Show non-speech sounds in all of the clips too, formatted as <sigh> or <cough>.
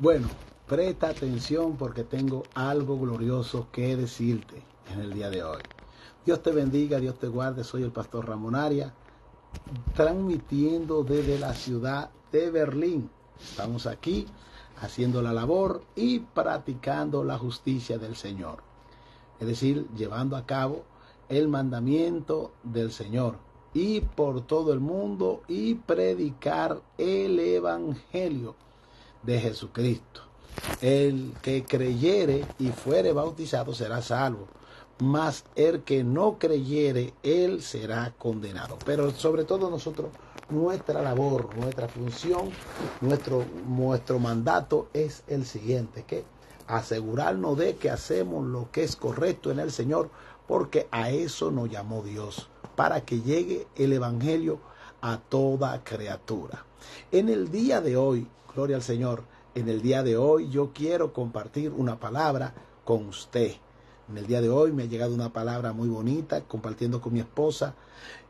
Bueno, presta atención porque tengo algo glorioso que decirte en el día de hoy. Dios te bendiga, Dios te guarde. Soy el pastor Ramón Aria, transmitiendo desde la ciudad de Berlín. Estamos aquí haciendo la labor y practicando la justicia del Señor. Es decir, llevando a cabo el mandamiento del Señor y por todo el mundo y predicar el Evangelio de Jesucristo. El que creyere y fuere bautizado será salvo, mas el que no creyere, él será condenado. Pero sobre todo nosotros, nuestra labor, nuestra función, nuestro, nuestro mandato es el siguiente, que asegurarnos de que hacemos lo que es correcto en el Señor, porque a eso nos llamó Dios, para que llegue el Evangelio a toda criatura. En el día de hoy Gloria al Señor. En el día de hoy yo quiero compartir una palabra con usted. En el día de hoy me ha llegado una palabra muy bonita compartiendo con mi esposa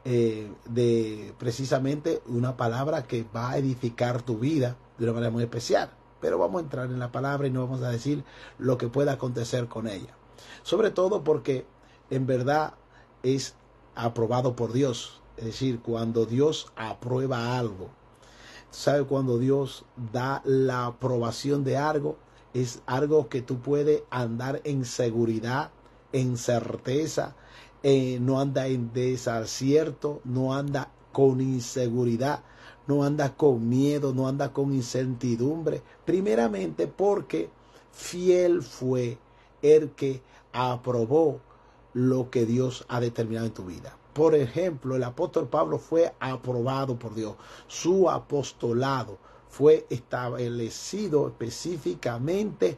eh, de precisamente una palabra que va a edificar tu vida de una manera muy especial. Pero vamos a entrar en la palabra y no vamos a decir lo que pueda acontecer con ella. Sobre todo porque en verdad es aprobado por Dios. Es decir, cuando Dios aprueba algo, ¿Sabe cuando Dios da la aprobación de algo? Es algo que tú puedes andar en seguridad, en certeza, eh, no anda en desacierto, no anda con inseguridad, no anda con miedo, no anda con incertidumbre. Primeramente porque fiel fue el que aprobó lo que Dios ha determinado en tu vida. Por ejemplo, el apóstol Pablo fue aprobado por Dios. Su apostolado fue establecido específicamente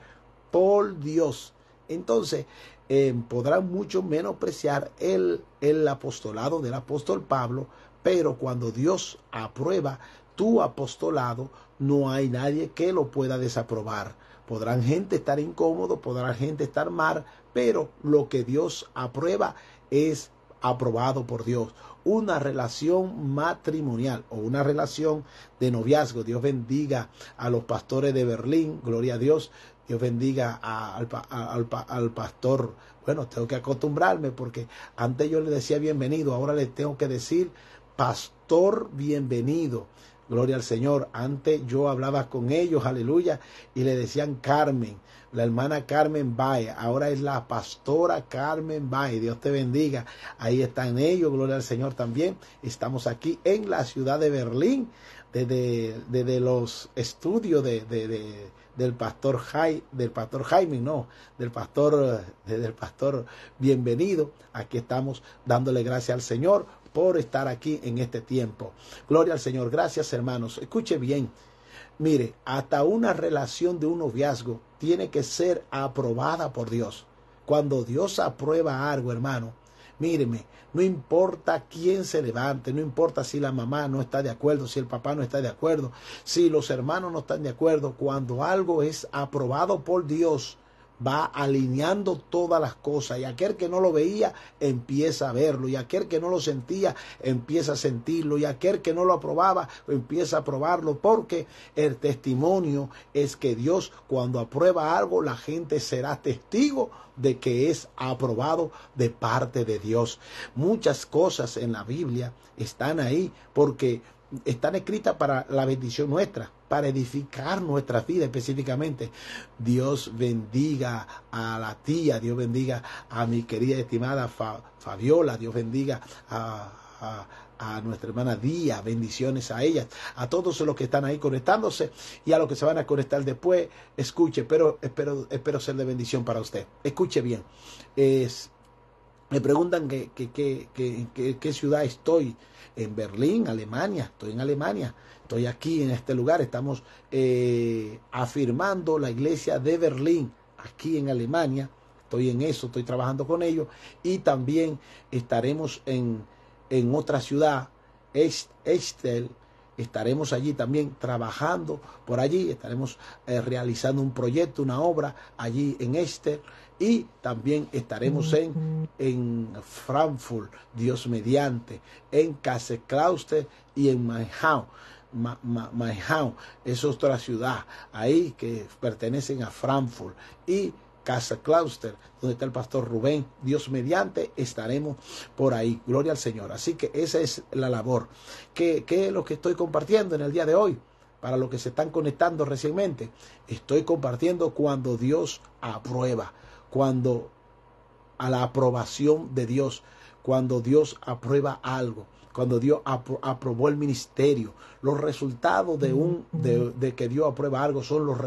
por Dios. Entonces, eh, podrán mucho menospreciar el, el apostolado del apóstol Pablo, pero cuando Dios aprueba tu apostolado, no hay nadie que lo pueda desaprobar. Podrán gente estar incómodo, podrá gente estar mal, pero lo que Dios aprueba es aprobado por Dios, una relación matrimonial o una relación de noviazgo. Dios bendiga a los pastores de Berlín, gloria a Dios. Dios bendiga al, al, pastor. Bueno, tengo que acostumbrarme porque antes yo le decía bienvenido, ahora le tengo que decir pastor bienvenido. Gloria al Señor. Antes yo hablaba con ellos, aleluya, y le decían Carmen, la hermana Carmen va. Ahora es la pastora Carmen vae Dios te bendiga. Ahí están ellos, gloria al Señor también. Estamos aquí en la ciudad de Berlín, desde, los estudios del pastor del pastor Jaime, no, del pastor del pastor bienvenido. Aquí estamos dándole gracias al Señor por estar aquí en este tiempo. Gloria al Señor. Gracias, hermanos. Escuche bien. Mire, hasta una relación de un noviazgo tiene que ser aprobada por Dios. Cuando Dios aprueba algo, hermano, míreme, no importa quién se levante, no importa si la mamá no está de acuerdo, si el papá no está de acuerdo, si los hermanos no están de acuerdo, cuando algo es aprobado por Dios, va alineando todas las cosas y aquel que no lo veía empieza a verlo y aquel que no lo sentía empieza a sentirlo y aquel que no lo aprobaba empieza a aprobarlo porque el testimonio es que Dios cuando aprueba algo la gente será testigo de que es aprobado de parte de Dios. Muchas cosas en la Biblia están ahí porque están escritas para la bendición nuestra para edificar nuestra vida específicamente. Dios bendiga a la tía, Dios bendiga a mi querida estimada Fabiola, Dios bendiga a, nuestra hermana Día, bendiciones a ellas, a todos los que están ahí conectándose y a los que se van a conectar después. Escuche, pero espero, espero ser de bendición para usted. Escuche bien. Es, me preguntan que, qué ciudad estoy. En Berlín, Alemania, estoy en Alemania. Estoy aquí en este lugar, estamos eh, afirmando la iglesia de Berlín, aquí en Alemania. Estoy en eso, estoy trabajando con ellos. Y también estaremos en, en otra ciudad, Estel, estaremos allí también trabajando por allí, estaremos eh, realizando un proyecto, una obra allí en Estel, y también estaremos en, en Frankfurt, Dios mediante, en Kassel-Klauster y en Mannheim es otra ciudad ahí que pertenecen a Frankfurt y Casa Clauster, donde está el pastor Rubén. Dios mediante, estaremos por ahí. Gloria al Señor. Así que esa es la labor. ¿Qué, qué es lo que estoy compartiendo en el día de hoy? Para los que se están conectando recientemente, estoy compartiendo cuando Dios aprueba, cuando a la aprobación de Dios, cuando Dios aprueba algo cuando Dios aprobó el ministerio. Los resultados de, un, de, que Dios aprueba algo son los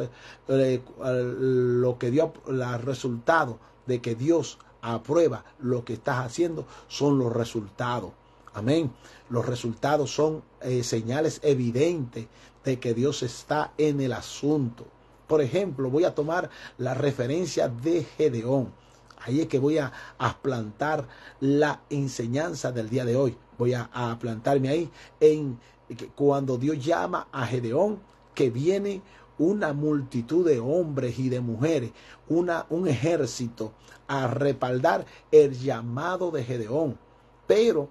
eh, lo que los resultados de que Dios aprueba lo que estás haciendo son los resultados. Amén. Los resultados son eh, señales evidentes de que Dios está en el asunto. Por ejemplo, voy a tomar la referencia de Gedeón. Ahí es que voy a, a plantar la enseñanza del día de hoy voy a, plantarme ahí en cuando Dios llama a Gedeón, que viene una multitud de hombres y de mujeres, una, un ejército a respaldar el llamado de Gedeón. Pero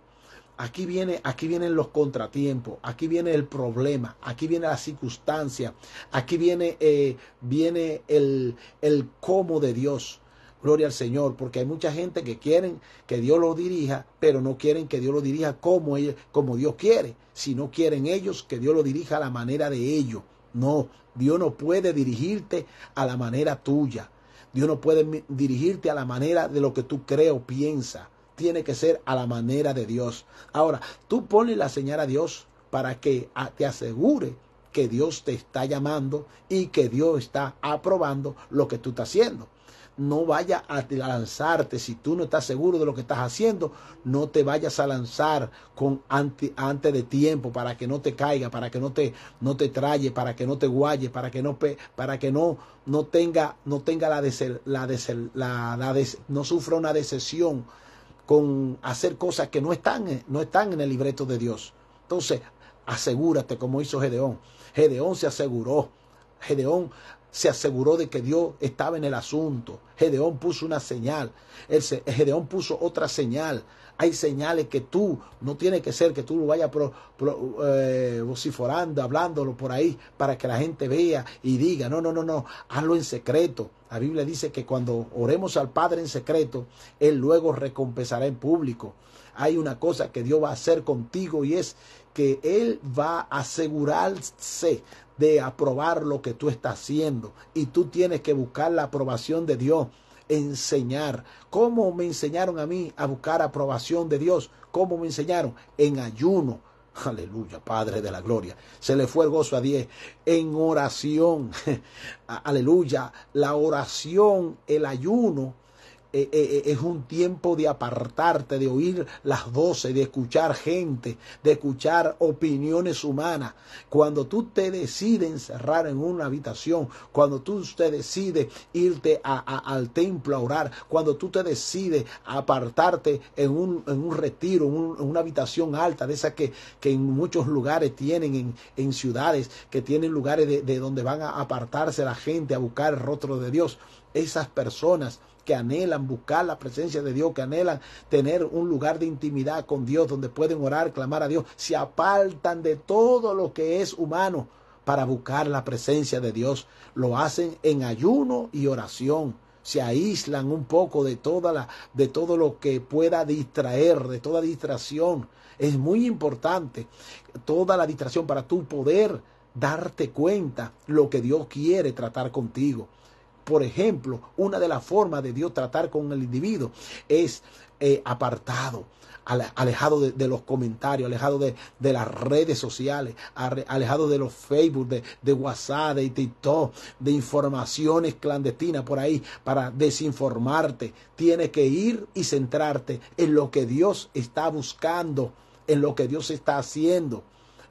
aquí viene, aquí vienen los contratiempos, aquí viene el problema, aquí viene la circunstancia, aquí viene, eh, viene el, el cómo de Dios. Gloria al Señor, porque hay mucha gente que quieren que Dios lo dirija, pero no quieren que Dios lo dirija como, como Dios quiere, Si no quieren ellos que Dios lo dirija a la manera de ellos. No, Dios no puede dirigirte a la manera tuya. Dios no puede dirigirte a la manera de lo que tú crees o piensas. Tiene que ser a la manera de Dios. Ahora, tú ponle la señal a Dios para que te asegure que Dios te está llamando y que Dios está aprobando lo que tú estás haciendo no vaya a lanzarte. Si tú no estás seguro de lo que estás haciendo, no te vayas a lanzar con ante, antes de tiempo para que no te caiga, para que no te, no te traye, para que no te guaye, para que no, para que no, no tenga, no tenga la, de la, no sufra una decepción con hacer cosas que no están, no están en el libreto de Dios. Entonces, asegúrate como hizo Gedeón. Gedeón se aseguró. Gedeón se aseguró de que Dios estaba en el asunto. Gedeón puso una señal. El Gedeón puso otra señal. Hay señales que tú, no tiene que ser que tú lo vayas pro, eh, vociferando, hablándolo por ahí para que la gente vea y diga, no, no, no, no, hazlo en secreto. La Biblia dice que cuando oremos al Padre en secreto, Él luego recompensará en público. Hay una cosa que Dios va a hacer contigo y es que Él va a asegurarse de aprobar lo que tú estás haciendo. Y tú tienes que buscar la aprobación de Dios. Enseñar. ¿Cómo me enseñaron a mí a buscar aprobación de Dios? ¿Cómo me enseñaron? En ayuno. Aleluya, Padre de la Gloria. Se le fue el gozo a diez. En oración. <laughs> Aleluya. La oración, el ayuno eh, eh, eh, es un tiempo de apartarte, de oír las doce, de escuchar gente, de escuchar opiniones humanas. Cuando tú te decides encerrar en una habitación, cuando tú te decides irte al templo a orar, cuando tú te decides apartarte en un, retiro, en, una habitación alta, de esas que, en muchos lugares tienen, en, ciudades, que tienen lugares de, de donde van a apartarse la gente a buscar el rostro de Dios. Esas personas que anhelan buscar la presencia de Dios, que anhelan tener un lugar de intimidad con Dios donde pueden orar, clamar a Dios, se apartan de todo lo que es humano para buscar la presencia de Dios. Lo hacen en ayuno y oración se aíslan un poco de toda la de todo lo que pueda distraer, de toda distracción. Es muy importante toda la distracción para tu poder darte cuenta lo que Dios quiere tratar contigo. Por ejemplo, una de las formas de Dios tratar con el individuo es eh, apartado, alejado de, los comentarios, alejado de, las redes sociales, alejado de los Facebook, de, de, WhatsApp, de TikTok, de informaciones clandestinas por ahí para desinformarte. Tienes que ir y centrarte en lo que Dios está buscando, en lo que Dios está haciendo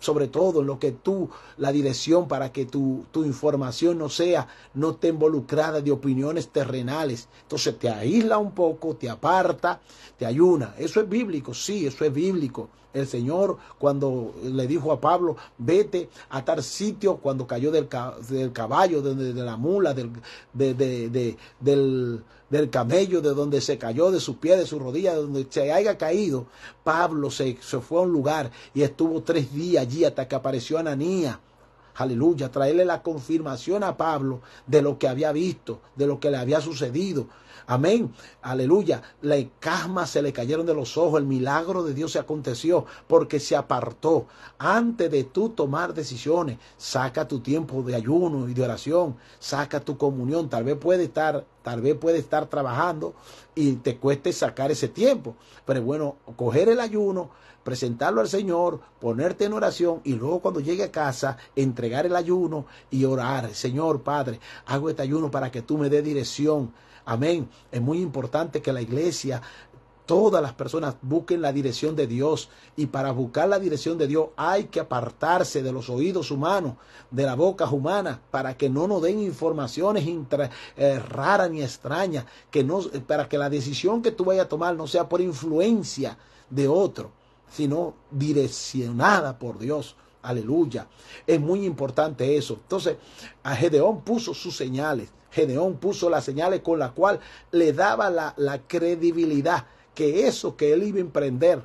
sobre todo lo que tú, la dirección para que tu, tu información no sea, no esté involucrada de opiniones terrenales. Entonces te aísla un poco, te aparta, te ayuna. Eso es bíblico, sí, eso es bíblico el Señor cuando le dijo a Pablo, vete a tal sitio cuando cayó del, caballo, de, la mula, del, de, del, del camello, de donde se cayó, de sus pies, de su rodilla, de donde se haya caído. Pablo se, se fue a un lugar y estuvo tres días allí hasta que apareció Ananía. aleluya, traerle la confirmación a Pablo de lo que había visto, de lo que le había sucedido. Amén. Aleluya. La casma se le cayeron de los ojos. El milagro de Dios se aconteció porque se apartó. Antes de tú tomar decisiones, saca tu tiempo de ayuno y de oración. Saca tu comunión. Tal vez puede estar, tal vez puede estar trabajando y te cueste sacar ese tiempo. Pero bueno, coger el ayuno, presentarlo al Señor, ponerte en oración y luego cuando llegue a casa, entregar el ayuno y orar. Señor Padre, hago este ayuno para que tú me dé dirección Amén. Es muy importante que la iglesia todas las personas busquen la dirección de Dios. Y para buscar la dirección de Dios hay que apartarse de los oídos humanos, de la boca humana, para que no nos den informaciones eh, raras ni extrañas, que eh, para que la decisión que tú vayas a tomar no sea por influencia de otro, sino direccionada por Dios. Aleluya. Es muy importante eso. Entonces, a Gedeón puso sus señales Gedeón puso las señales con las cuales le daba la, credibilidad que eso que él iba a emprender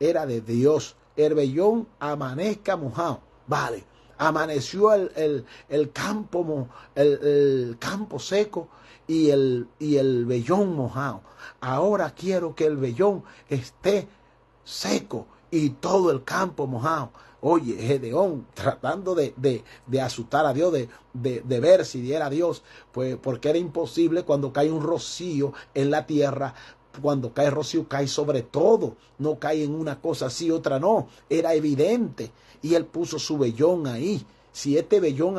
era de Dios. Herbellón amanezca mojado. Vale, amaneció el, campo, el, campo seco y el, y el vellón mojado. Ahora quiero que el vellón esté seco y todo el campo mojado. Oye, Gedeón, tratando de, de, asustar a Dios, de, ver si diera Dios, pues porque era imposible cuando cae un rocío en la tierra. Cuando cae rocío, cae sobre todo. No cae en una cosa sí, otra no. Era evidente. Y él puso su vellón ahí. Si este vellón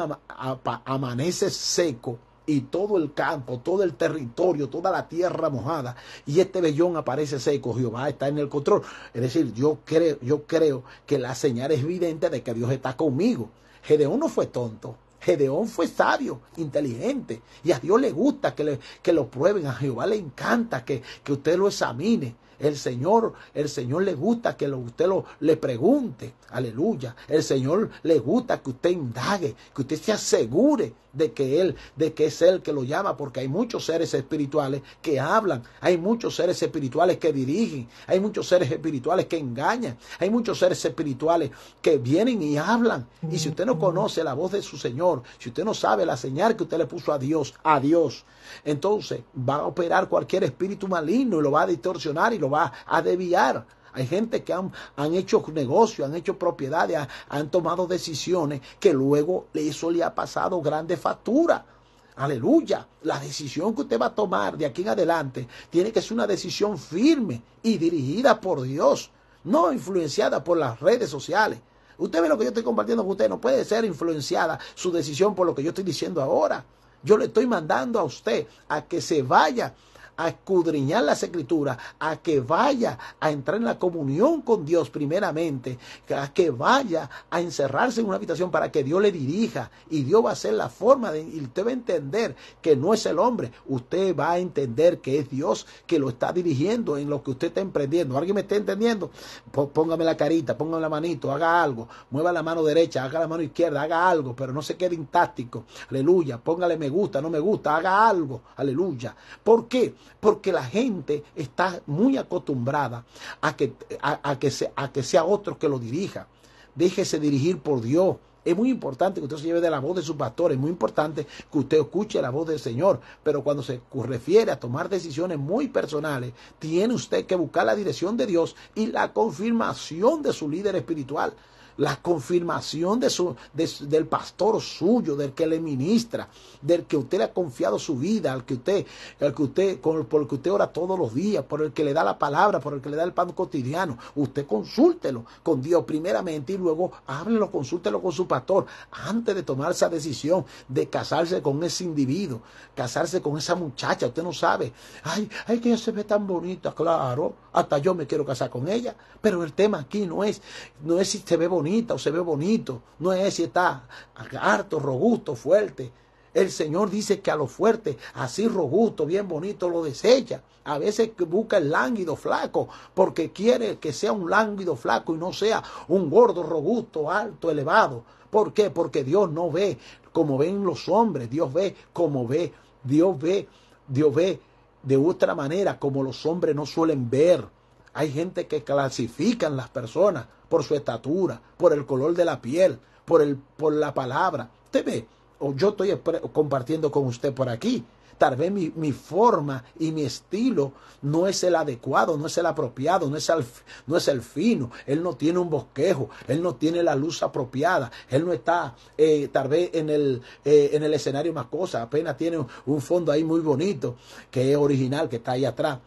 amanece seco, y todo el campo, todo el territorio, toda la tierra mojada, y este vellón aparece seco, Jehová está en el control. Es decir, yo creo, yo creo que la señal es evidente de que Dios está conmigo. Gedeón no fue tonto, Gedeón fue sabio, inteligente, y a Dios le gusta que, lo prueben, a Jehová le encanta que usted lo examine. El Señor, el Señor le gusta que usted lo, le pregunte. Aleluya. El Señor le gusta que usted indague, que usted se asegure de que Él, de que es Él que lo llama, porque hay muchos seres espirituales que hablan, hay muchos seres espirituales que dirigen, hay muchos seres espirituales que engañan, hay muchos seres espirituales que vienen y hablan. Y si usted no conoce la voz de su Señor, si usted no sabe la señal que usted le puso a Dios, a Dios, entonces va a operar cualquier espíritu maligno y lo va a distorsionar y lo va a deviar. Hay gente que han, hecho negocio, han hecho propiedades, han, han tomado decisiones que luego eso le ha pasado grande factura. Aleluya. La decisión que usted va a tomar de aquí en adelante tiene que ser una decisión firme y dirigida por Dios, no influenciada por las redes sociales. Usted ve lo que yo estoy compartiendo con usted, no puede ser influenciada su decisión por lo que yo estoy diciendo ahora. Yo le estoy mandando a usted a que se vaya a escudriñar las escrituras, a que vaya a entrar en la comunión con Dios primeramente, a que vaya a encerrarse en una habitación para que Dios le dirija y Dios va a ser la forma de, y usted va a entender que no es el hombre, usted va a entender que es Dios que lo está dirigiendo en lo que usted está emprendiendo. ¿Alguien me está entendiendo? Póngame la carita, póngame la manito, haga algo, mueva la mano derecha, haga la mano izquierda, haga algo, pero no se quede intáctico. Aleluya, póngale me gusta, no me gusta, haga algo. Aleluya. ¿Por qué? Porque la gente está muy acostumbrada a que, sea otro que lo dirija. Déjese dirigir por Dios. Es muy importante que usted se lleve de la voz de su pastor, es muy importante que usted escuche la voz del Señor, pero cuando se refiere a tomar decisiones muy personales, tiene usted que buscar la dirección de Dios y la confirmación de su líder espiritual la confirmación de su, del pastor suyo, del que le ministra, del que usted le ha confiado su vida, al que usted, al que usted, por el que usted ora todos los días, por el que le da la palabra, por el que le da el pan cotidiano. Usted consúltelo con Dios primeramente y luego háblelo, consúltelo con su pastor antes de tomar esa decisión de casarse con ese individuo, casarse con esa muchacha. Usted no sabe, ay, ay, que ella se ve tan bonita, claro, hasta yo me quiero casar con ella, pero el tema aquí no es, no es si se ve bonita o se ve bonito, no es si está harto, robusto, fuerte. El Señor dice que a lo fuerte así robusto, bien bonito, lo desecha. A veces busca el lánguido flaco, porque quiere que sea un lánguido flaco y no sea un gordo, robusto, alto, elevado. ¿Por qué? Porque Dios no ve como ven los hombres, Dios ve como ve, Dios ve, Dios ve de otra manera como los hombres no suelen ver. Hay gente que clasifican las personas por su estatura, por el color de la piel, por, el, por la palabra. Usted ve, o yo estoy compartiendo con usted por aquí. Tal vez mi, forma y mi estilo no es el adecuado, no es el apropiado, no es el, fino. Él no tiene un bosquejo, él no tiene la luz apropiada, él no está eh, tal vez en el, eh, en el escenario más cosa, apenas tiene un fondo ahí muy bonito, que es original, que está ahí atrás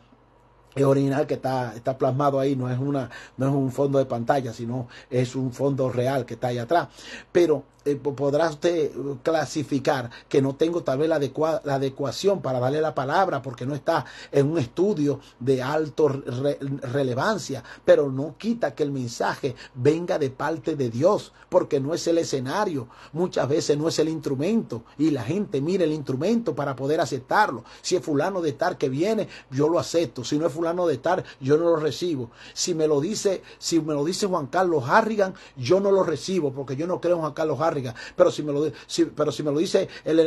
es original que está, está plasmado ahí, no es, una, no es un fondo de pantalla, sino es un fondo real que está ahí atrás. Pero eh, podrá usted uh, clasificar que no tengo tal vez la, adecuación para darle la palabra porque no está en un estudio de alto relevancia, pero no quita que el mensaje venga de parte de Dios, porque no es el escenario, muchas veces no es el instrumento y la gente mira el instrumento para poder aceptarlo. Si es fulano de estar que viene, yo lo acepto, si no es fulano de tal, yo no lo recibo. Si me lo dice, si me lo dice Juan Carlos Harrigan, yo no lo recibo porque yo no creo en Juan Carlos Harrigan pero si me lo, pero si me lo dice el,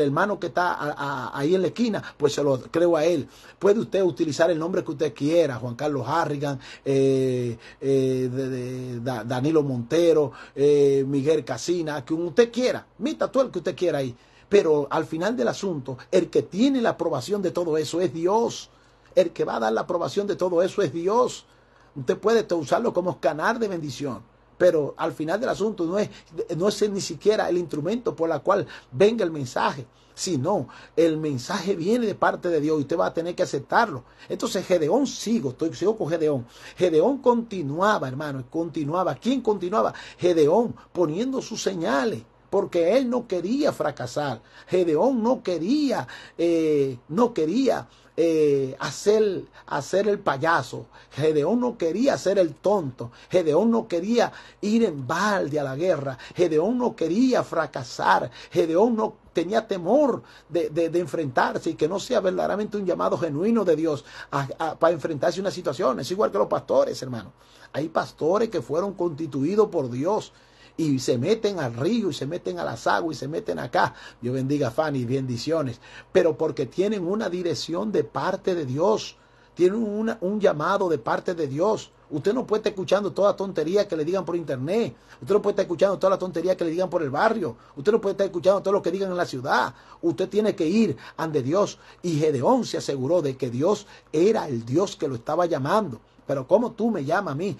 hermano que está ahí en la esquina, pues se lo creo a él. Puede usted utilizar el nombre que usted quiera, Juan Carlos Harrigan, eh, eh, Danilo Montero, eh, Miguel Casina, que usted quiera. Mita todo el que usted quiera ahí. Pero al final del asunto, el que tiene la aprobación de todo eso es Dios. El que va a dar la aprobación de todo eso es Dios. Usted puede usarlo como canal de bendición. Pero al final del asunto no es, no es ni siquiera el instrumento por el cual venga el mensaje, sino el mensaje viene de parte de Dios y usted va a tener que aceptarlo. Entonces Gedeón sigo, estoy, sigo con Gedeón. Gedeón continuaba, hermano, continuaba. ¿Quién continuaba? Gedeón poniendo sus señales porque él no quería fracasar. Gedeón no quería, eh, no quería eh, hacer, hacer el payaso. Gedeón no quería ser el tonto. Gedeón no quería ir en balde a la guerra. Gedeón no quería fracasar. Gedeón no tenía temor de, enfrentarse y que no sea verdaderamente un llamado genuino de Dios para enfrentarse a una situación. Es igual que los pastores, hermano. Hay pastores que fueron constituidos por Dios y se meten al río y se meten a las aguas y se meten acá. Dios bendiga Fanny, bendiciones. Pero porque tienen una dirección de parte de Dios, tienen un llamado de parte de Dios. Usted no puede estar escuchando toda tontería que le digan por internet. Usted no puede estar escuchando toda la tontería que le digan por el barrio. Usted no puede estar escuchando todo lo que digan en la ciudad. Usted tiene que ir ante Dios. Y Gedeón se aseguró de que Dios era el Dios que lo estaba llamando. Pero ¿cómo tú me llamas a mí,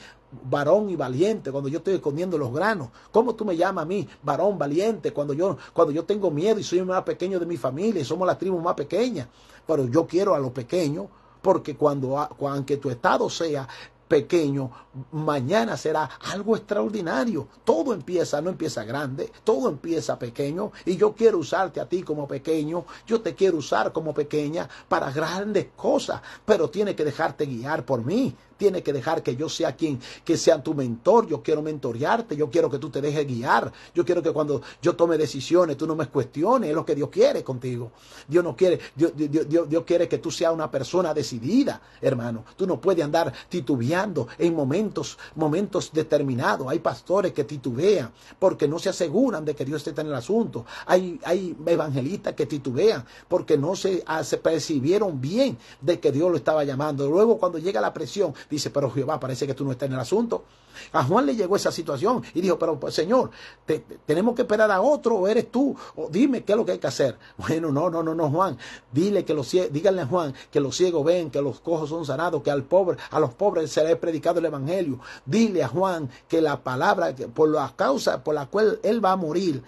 varón y valiente, cuando yo estoy escondiendo los granos? ¿Cómo tú me llamas a mí, varón valiente, cuando yo, cuando yo tengo miedo y soy el más pequeño de mi familia y somos la tribu más pequeña? Pero yo quiero a los pequeños, porque cuando, aunque tu estado sea pequeño, mañana será algo extraordinario. Todo empieza, no empieza grande, todo empieza pequeño y yo quiero usarte a ti como pequeño, yo te quiero usar como pequeña para grandes cosas, pero tiene que dejarte guiar por mí, tiene que dejar que yo sea quien, que sea tu mentor. Yo quiero mentorearte, yo quiero que tú te dejes guiar. Yo quiero que cuando yo tome decisiones, tú no me cuestiones. Es lo que Dios quiere contigo. Dios no quiere, Dios, quiere que tú seas una persona decidida, hermano. Tú no puedes andar titubeando en momentos, momentos determinados. Hay pastores que titubean porque no se aseguran de que Dios esté en el asunto. Hay, hay evangelistas que titubean porque no se, ah, se percibieron bien de que Dios lo estaba llamando. Luego, cuando llega la presión, Dice, pero Jehová, parece que tú no estás en el asunto. A Juan le llegó esa situación y dijo, pero pues, Señor, tenemos que esperar a otro o eres tú, o dime qué es lo que hay que hacer. <laughs> Bueno, no, no, no, no, Juan, dile que los díganle a Juan que los ciegos ven, que los cojos son sanados, que al pobre, a los pobres se les ha predicado el evangelio. Dile a Juan que la palabra, por la causa por la cual él va a morir,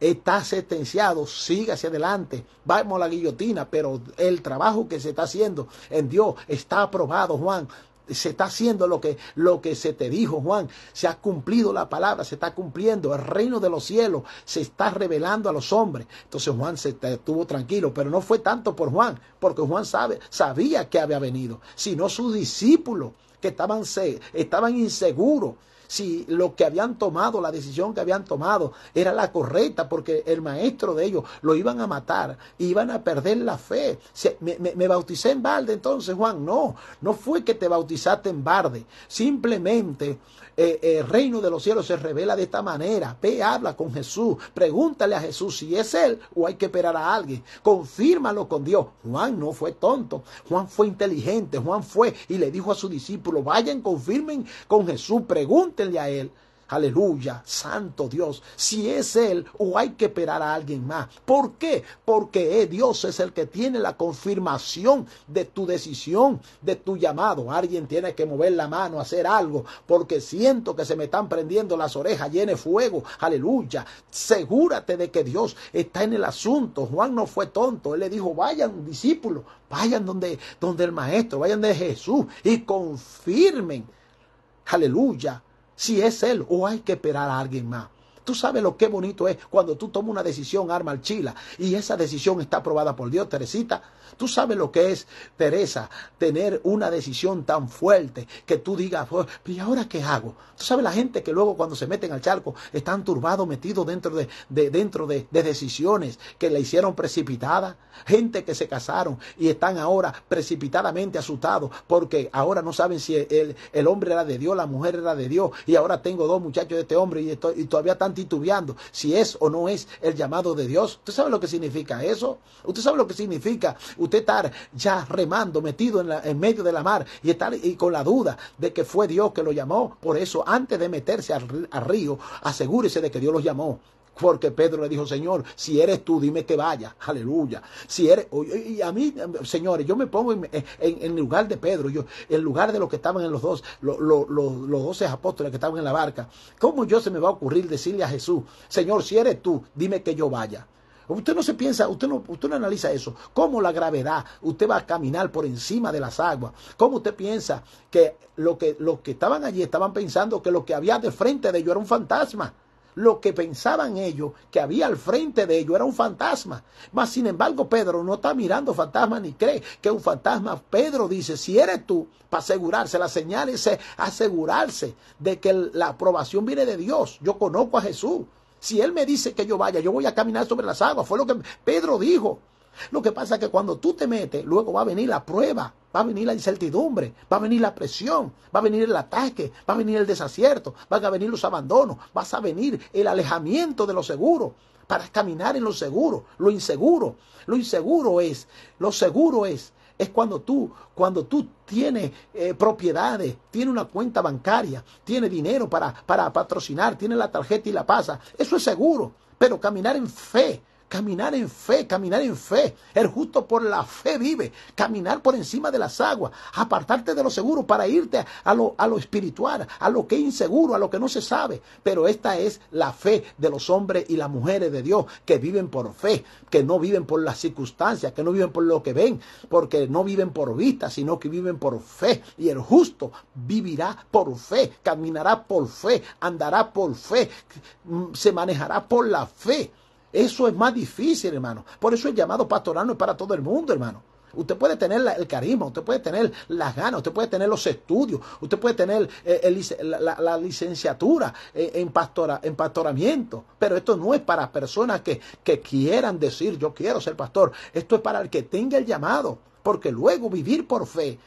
está sentenciado, sigue hacia adelante, vamos a la guillotina, pero el trabajo que se está haciendo en Dios está aprobado, Juan se está haciendo lo que, lo que se te dijo, Juan. Se ha cumplido la palabra, se está cumpliendo. El reino de los cielos se está revelando a los hombres. Entonces Juan se estuvo tranquilo, pero no fue tanto por Juan, porque Juan sabe, sabía que había venido, sino sus discípulos que estaban, estaban inseguros si lo que habían tomado, la decisión que habían tomado era la correcta, porque el maestro de ellos lo iban a matar, iban a perder la fe. me, me bauticé en balde entonces, Juan, no, no fue que te bautizaste en balde, simplemente eh, el reino de los cielos se revela de esta manera. Ve, habla con Jesús, pregúntale a Jesús si es Él o hay que esperar a alguien. Confírmalo con Dios. Juan no fue tonto, Juan fue inteligente, Juan fue y le dijo a su discípulo, vayan, confirmen con Jesús, pregúntenle a Él. Aleluya, santo Dios. Si es Él o hay que esperar a alguien más. ¿Por qué? Porque eh, Dios es el que tiene la confirmación de tu decisión, de tu llamado. Alguien tiene que mover la mano, hacer algo, porque siento que se me están prendiendo las orejas, llene fuego. Aleluya. Segúrate de que Dios está en el asunto. Juan no fue tonto. Él le dijo, vayan discípulos, vayan donde, donde el maestro, vayan de Jesús y confirmen. Aleluya si es él o hay que esperar a alguien más. Tú sabes lo que bonito es cuando tú tomas una decisión, arma al chila, y esa decisión está aprobada por Dios, Teresita. Tú sabes lo que es, Teresa, tener una decisión tan fuerte que tú digas, oh, ¿y ahora qué hago? Tú sabes la gente que luego cuando se meten al charco están turbados, metidos dentro de, dentro de, decisiones que le hicieron precipitada. Gente que se casaron y están ahora precipitadamente asustados porque ahora no saben si el, hombre era de Dios, la mujer era de Dios, y ahora tengo dos muchachos de este hombre y, estoy, y todavía están titubeando si es o no es el llamado de Dios. ¿Usted sabe lo que significa eso? ¿Usted sabe lo que significa usted estar ya remando, metido en, la, en medio de la mar y estar y con la duda de que fue Dios que lo llamó? Por eso, antes de meterse al, al río, asegúrese de que Dios lo llamó. Porque Pedro le dijo, Señor, si eres tú, dime que vaya. Aleluya. Si eres, y a mí, señores, yo me pongo en, el lugar de Pedro, yo, en lugar de los que estaban en los dos, los doce apóstoles que estaban en la barca. ¿Cómo yo se me va a ocurrir decirle a Jesús, Señor, si eres tú, dime que yo vaya? Usted no se piensa, usted no, usted no analiza eso. ¿Cómo la gravedad? Usted va a caminar por encima de las aguas. ¿Cómo usted piensa que, lo que los que estaban allí estaban pensando que lo que había de frente de ellos era un fantasma? lo que pensaban ellos que había al frente de ellos era un fantasma. Mas, sin embargo, Pedro no está mirando fantasma ni cree que es un fantasma. Pedro dice, si eres tú, para asegurarse, la señal es asegurarse de que la aprobación viene de Dios. Yo conozco a Jesús. Si Él me dice que yo vaya, yo voy a caminar sobre las aguas. Fue lo que Pedro dijo. Lo que pasa es que cuando tú te metes, luego va a venir la prueba, va a venir la incertidumbre, va a venir la presión, va a venir el ataque, va a venir el desacierto, van a venir los abandonos, vas a venir el alejamiento de lo seguro para caminar en lo seguro, lo inseguro. Lo inseguro es, lo seguro es es cuando tú, cuando tú tienes eh, propiedades, tienes una cuenta bancaria, tienes dinero para, para patrocinar, tienes la tarjeta y la pasa. Eso es seguro, pero caminar en fe, Caminar en fe, caminar en fe. El justo por la fe vive. Caminar por encima de las aguas. Apartarte de lo seguro para irte a lo, a lo espiritual, a lo que es inseguro, a lo que no se sabe. Pero esta es la fe de los hombres y las mujeres de Dios que viven por fe, que no viven por las circunstancias, que no viven por lo que ven, porque no viven por vista, sino que viven por fe. Y el justo vivirá por fe, caminará por fe, andará por fe, se manejará por la fe. Eso es más difícil, hermano. Por eso el llamado pastoral no es para todo el mundo, hermano. Usted puede tener el carisma, usted puede tener las ganas, usted puede tener los estudios, usted puede tener eh, la, licenciatura eh, en, en pastoramiento, pero esto no es para personas que, que quieran decir yo quiero ser pastor, esto es para el que tenga el llamado, porque luego vivir por fe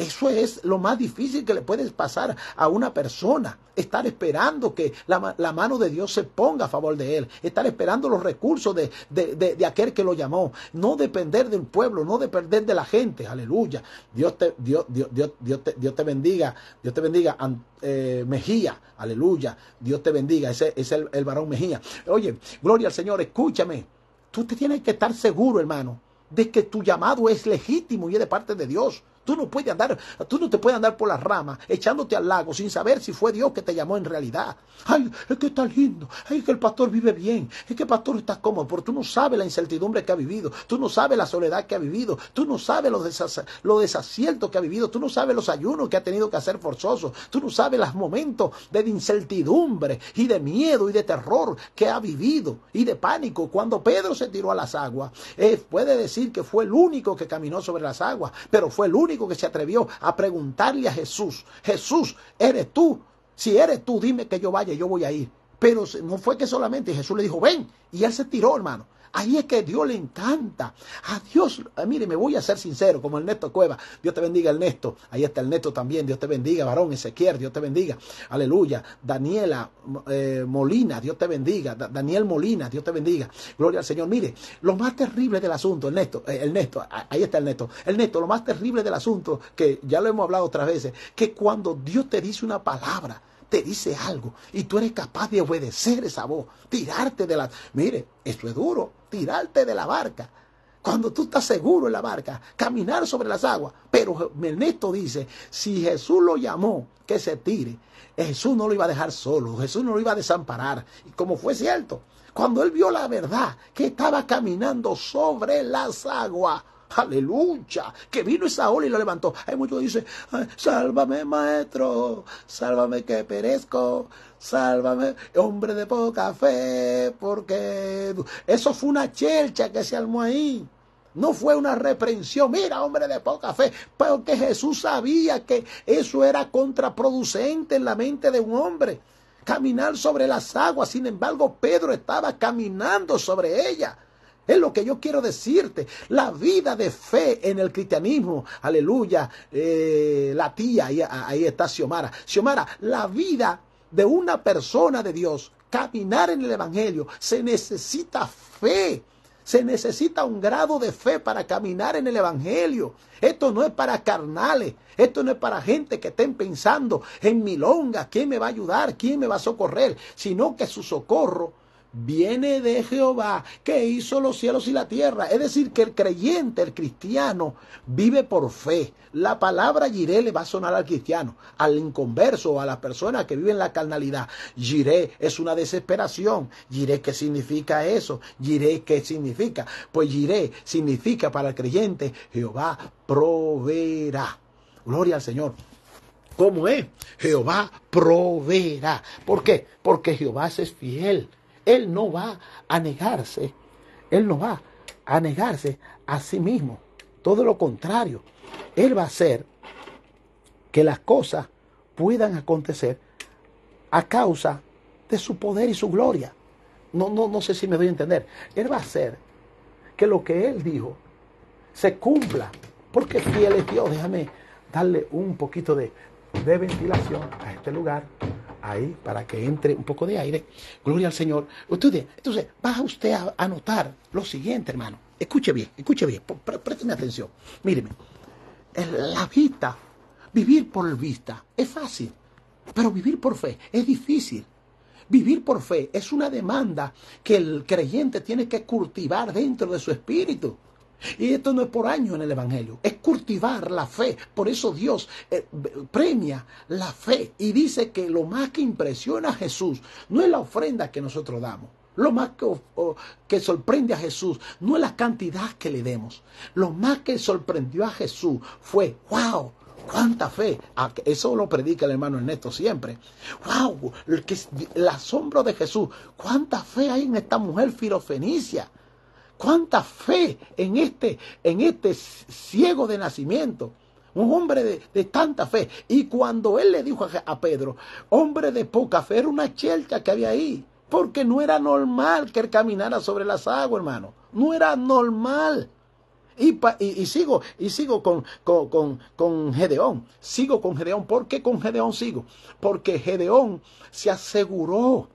eso es lo más difícil que le puede pasar a una persona. Estar esperando que la, mano de Dios se ponga a favor de él. Estar esperando los recursos de, aquel que lo llamó. No depender del pueblo, no depender de la gente. Aleluya. Dios te, Dios, Dios, Dios, te, Dios te bendiga. Dios te bendiga. Eh, Mejía, aleluya, Dios te bendiga, ese es el, el varón Mejía. Oye, gloria al Señor, escúchame, tú te tienes que estar seguro, hermano, de que tu llamado es legítimo y es de parte de Dios. Tú no puedes andar, tú no te puedes andar por las ramas echándote al lago sin saber si fue Dios que te llamó en realidad. Ay, es que está lindo, es que el pastor vive bien, es que el pastor está cómodo, pero tú no sabes la incertidumbre que ha vivido, tú no sabes la soledad que ha vivido, tú no sabes los, desaciertos que ha vivido, tú no sabes los ayunos que ha tenido que hacer forzosos, tú no sabes los momentos de incertidumbre y de miedo y de terror que ha vivido y de pánico. Cuando Pedro se tiró a las aguas, puede decir que fue el único que caminó sobre las aguas, pero fue el único que se atrevió a preguntarle a Jesús, Jesús, ¿eres tú? Si eres tú, dime que yo vaya, yo voy a ir. Pero no fue que solamente Jesús le dijo, ven, y él se tiró, hermano. Ahí es que Dios le encanta. A Dios, eh, mire, me voy a ser sincero, como el neto Cueva. Dios te bendiga, el neto Ahí está el neto también. Dios te bendiga, varón Ezequiel. Dios te bendiga. Aleluya. Daniela mm, eh, Molina, Dios te bendiga. Daniel Molina, Dios te bendiga. Gloria al Señor. Mire, lo más terrible del asunto, neto el eh, neto ahí está el neto el neto lo más terrible del asunto, que ya lo hemos hablado otras veces, que cuando Dios te dice una palabra, te dice algo y tú eres capaz de obedecer esa voz, tirarte de la... Mire, esto es duro, tirarte de la barca. Cuando tú estás seguro en la barca, caminar sobre las aguas. Pero Ernesto dice, si Jesús lo llamó, que se tire. Jesús no lo iba a dejar solo, Jesús no lo iba a desamparar. Y como fue cierto, cuando él vio la verdad, que estaba caminando sobre las aguas, Aleluya. Que vino esa ola y la levantó. Hay muchos que dicen, sálvame maestro, sálvame que perezco, sálvame hombre de poca fe, porque eso fue una chelcha que se armó ahí. No fue una reprensión, mira, hombre de poca fe, porque Jesús sabía que eso era contraproducente en la mente de un hombre. Caminar sobre las aguas, sin embargo, Pedro estaba caminando sobre ellas. Es lo que yo quiero decirte. La vida de fe en el cristianismo, aleluya, eh, la tía, ahí, está Xiomara. Xiomara, la vida de una persona de Dios, caminar en el Evangelio, se necesita fe. Se necesita un grado de fe para caminar en el Evangelio. Esto no es para carnales. Esto no es para gente que estén pensando en milonga, quién me va a ayudar, quién me va a socorrer, sino que su socorro viene de Jehová, que hizo los cielos y la tierra. Es decir, que el creyente, el cristiano, vive por fe. La palabra Jiré le va a sonar al cristiano, al inconverso, a las personas que viven la carnalidad. Jiré es una desesperación. Jiré, ¿qué significa eso? Jiré, ¿qué significa? Pues Jiré significa para el creyente, Jehová proveerá. Gloria al Señor. ¿Cómo es? Jehová proveerá. ¿Por qué? Porque Jehová es fiel. Él no va a negarse, Él no va a negarse a sí mismo. Todo lo contrario, Él va a hacer que las cosas puedan acontecer a causa de su poder y su gloria. No, no, no sé si me doy a entender. Él va a hacer que lo que Él dijo se cumpla, porque fiel es Dios. Déjame darle un poquito de, de ventilación a este lugar ahí para que entre un poco de aire. Gloria al Señor. entonces, va usted a, anotar lo siguiente, hermano. Escuche bien, escuche bien, présteme atención. Míreme, la vista, vivir por vista, es fácil, pero vivir por fe es difícil. Vivir por fe es una demanda que el creyente tiene que cultivar dentro de su espíritu. Y esto no es por año en el Evangelio, es cultivar la fe. Por eso Dios eh, premia la fe y dice que lo más que impresiona a Jesús no es la ofrenda que nosotros damos. Lo más que, sorprende a Jesús no es la cantidad que le demos. Lo más que sorprendió a Jesús fue, wow, cuánta fe. Ah, eso lo predica el hermano Ernesto siempre. Wow, el, el asombro de Jesús. Cuánta fe hay en esta mujer filofenicia cuánta fe en este, en este ciego de nacimiento. Un hombre de, tanta fe. Y cuando él le dijo a, Pedro, hombre de poca fe, era una chelcha que había ahí. Porque no era normal que él caminara sobre las aguas, hermano. No era normal. Y, sigo, y sigo con, con Gedeón. Sigo con Gedeón. ¿Por qué con Gedeón sigo? Porque Gedeón se aseguró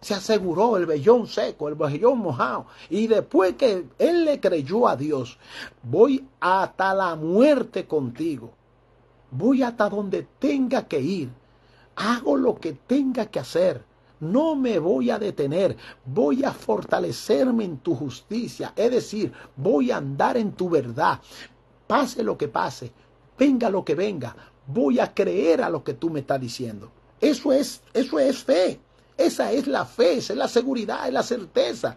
se aseguró el vellón seco, el vellón mojado. Y después que él le creyó a Dios, voy hasta la muerte contigo. Voy hasta donde tenga que ir. Hago lo que tenga que hacer. No me voy a detener, voy a fortalecerme en tu justicia, es decir, voy a andar en tu verdad. Pase lo que pase, venga lo que venga, voy a creer a lo que tú me estás diciendo. Eso es, eso es fe. Esa es la fe, esa es la seguridad, es la certeza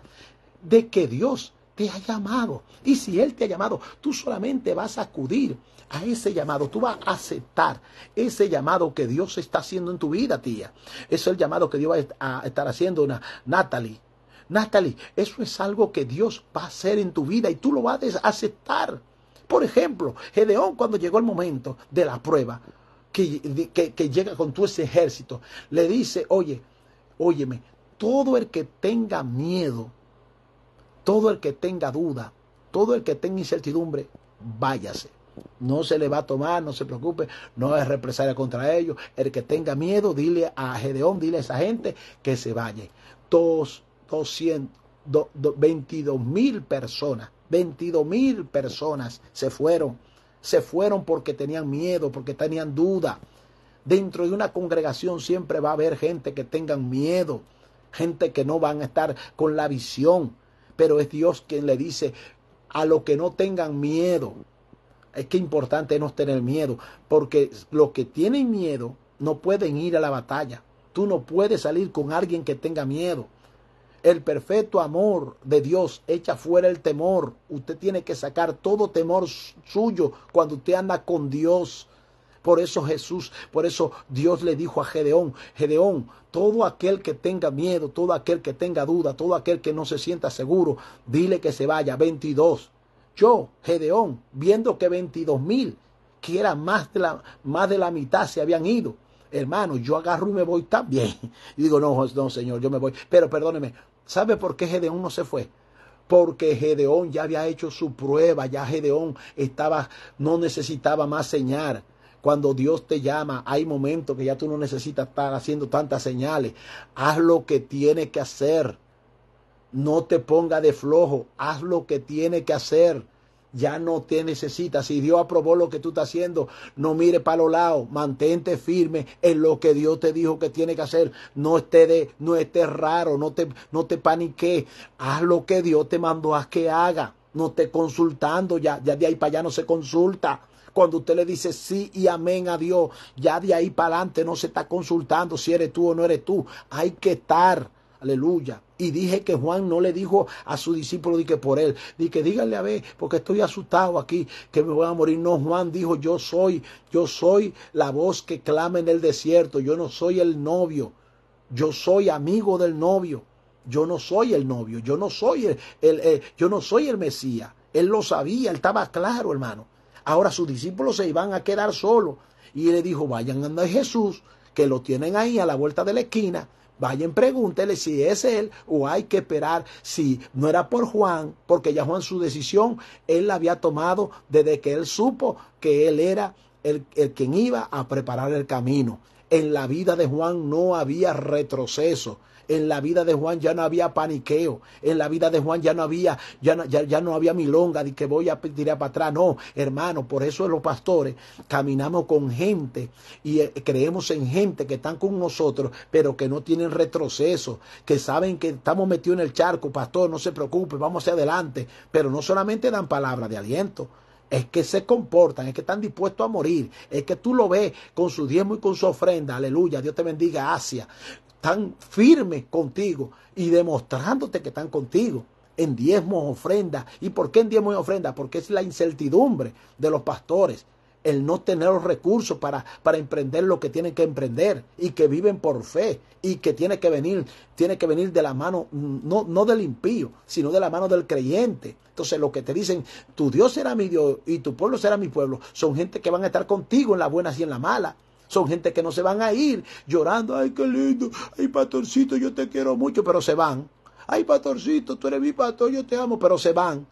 de que Dios te ha llamado. Y si Él te ha llamado, tú solamente vas a acudir a ese llamado. Tú vas a aceptar ese llamado que Dios está haciendo en tu vida, tía. Es el llamado que Dios va a estar haciendo, una Natalie. Natalie, eso es algo que Dios va a hacer en tu vida y tú lo vas a aceptar. Por ejemplo, Gedeón cuando llegó el momento de la prueba, que, que llega con todo ese ejército, le dice, oye, Óyeme, todo el que tenga miedo, todo el que tenga duda, todo el que tenga incertidumbre, váyase. No se le va a tomar, no se preocupe, no es represalia contra ellos. El que tenga miedo, dile a Gedeón, dile a esa gente que se vaya. Dos, doscientos, mil personas, 22 mil personas se fueron. Se fueron porque tenían miedo, porque tenían duda. Dentro de una congregación siempre va a haber gente que tengan miedo, gente que no van a estar con la visión, pero es Dios quien le dice a los que no tengan miedo. Es que importante no tener miedo, porque los que tienen miedo no pueden ir a la batalla. Tú no puedes salir con alguien que tenga miedo. El perfecto amor de Dios echa fuera el temor. Usted tiene que sacar todo temor suyo cuando usted anda con Dios. Por eso Jesús, por eso Dios le dijo a Gedeón, Gedeón, todo aquel que tenga miedo, todo aquel que tenga duda, todo aquel que no se sienta seguro, dile que se vaya. 22. Yo, Gedeón, viendo que 22 mil, que era más de, la, más de la mitad, se habían ido. Hermano, yo agarro y me voy también. <laughs> Y digo, no, no, señor, yo me voy. Pero perdóneme, ¿sabe por qué Gedeón no se fue? porque Gedeón ya había hecho su prueba, ya Gedeón estaba, no necesitaba más señar cuando Dios te llama, hay momentos que ya tú no necesitas estar haciendo tantas señales. Haz lo que tienes que hacer. No te ponga de flojo. Haz lo que tienes que hacer. Ya no te necesitas. Si Dios aprobó lo que tú estás haciendo, no mire para los lados. Mantente firme en lo que Dios te dijo que tiene que hacer. No esté, de, no esté raro, no te, no te panique. Haz lo que Dios te mandó a que haga no esté consultando, ya, ya de ahí para allá no se consulta. Cuando usted le dice sí y amén a Dios, ya de ahí para adelante no se está consultando si eres tú o no eres tú. Hay que estar. Aleluya. Y dije que Juan no le dijo a su discípulo, di que por él, di que díganle a ver, porque estoy asustado aquí, que me voy a morir. No, Juan dijo, yo soy, yo soy la voz que clama en el desierto, yo no soy el novio, yo soy amigo del novio yo no soy el novio, yo no soy el, eh, yo no soy el Mesías. Él lo sabía, él estaba claro, hermano. Ahora sus discípulos se iban a quedar solos. Y él le dijo, vayan a Jesús, que lo tienen ahí a la vuelta de la esquina. Vayan, pregúntele si es él o hay que esperar si no era por Juan, porque ya Juan su decisión, él la había tomado desde que él supo que él era el, el quien iba a preparar el camino. En la vida de Juan no había retroceso. En la vida de Juan ya no había paniqueo. En la vida de Juan ya no había, ya no, ya, ya no había milonga de que voy a tirar para atrás. No, hermano, por eso los pastores caminamos con gente y eh, creemos en gente que están con nosotros, pero que no tienen retroceso, que saben que estamos metidos en el charco, pastor, no se preocupe, vamos hacia adelante. Pero no solamente dan palabras de aliento es que se comportan, es que están dispuestos a morir, es que tú lo ves con su diezmo y con su ofrenda, aleluya, Dios te bendiga, Asia, están firmes contigo y demostrándote que están contigo en diezmos ofrendas. ¿Y por qué en diezmos ofrenda ofrendas? Porque es la incertidumbre de los pastores, el no tener los recursos para, emprender lo que tienen que emprender y que viven por fe y que tiene que venir, tiene que venir de la mano, no, no del impío, sino de la mano del creyente. Entonces lo que te dicen, tu Dios será mi Dios y tu pueblo será mi pueblo, son gente que van a estar contigo en la buena y en la mala. Son gente que no se van a ir llorando, ay, qué lindo, ay, pastorcito, yo te quiero mucho, pero se van. Ay, pastorcito, tú eres mi pastor, yo te amo, pero se van.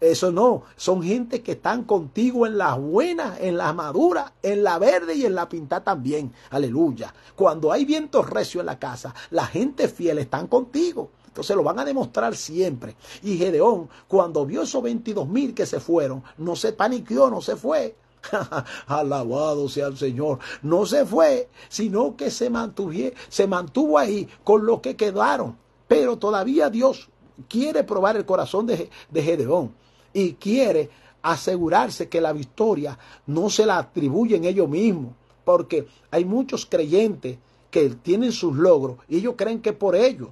Eso no, son gente que están contigo en las buenas, en las maduras, en la verde y en la pinta también. Aleluya. Cuando hay viento recio en la casa, la gente fiel está contigo. Entonces lo van a demostrar siempre. Y Gedeón, cuando vio esos 22 mil que se fueron, no se paniqueó, no se fue. <laughs> Alabado sea el Señor. No se fue, sino que se, mantuvo, se mantuvo ahí con lo que quedaron. Pero todavía Dios quiere probar el corazón de, Gedeón y quiere asegurarse que la victoria no se la en ellos mismos. Porque hay muchos creyentes que tienen sus logros y ellos creen que por ellos.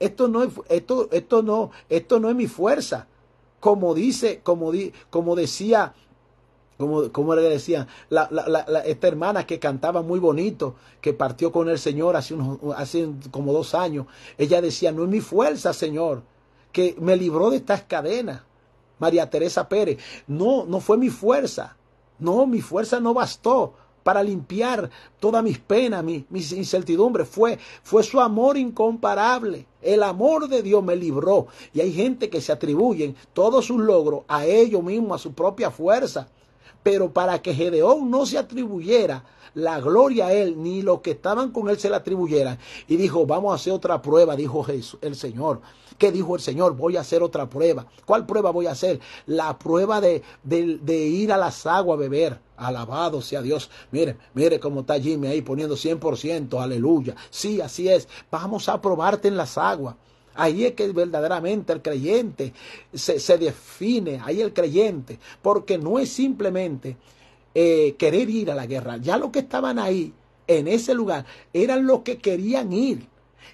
Esto no es, esto, esto no, esto no es mi fuerza. Como dice, como, di, como decía como, le decían, la, la, esta hermana que cantaba muy bonito, que partió con el Señor hace, hace como dos años, ella decía, no es mi fuerza, Señor, que me libró de estas cadenas. María Teresa Pérez, no, no fue mi fuerza, no, mi fuerza no bastó para limpiar todas mis penas, mis, incertidumbres. Fue, fue su amor incomparable. El amor de Dios me libró. Y hay gente que se atribuyen todos sus logros a ellos mismos, a su propia fuerza. Pero para que Gedeón no se atribuyera la gloria a él, ni los que estaban con él se la atribuyeran. Y dijo, vamos a hacer otra prueba, dijo Jesús, el Señor. ¿Qué dijo el Señor? Voy a hacer otra prueba. ¿Cuál prueba voy a hacer? La prueba de, de ir a las aguas a beber. Alabado sea Dios. Mire, mire cómo está Jimmy ahí poniendo 100%. Aleluya. Sí, así es. Vamos a probarte en las aguas. Ahí es que verdaderamente el creyente se, define, ahí el creyente, porque no es simplemente eh, querer ir a la guerra. Ya los que estaban ahí, en ese lugar, eran los que querían ir,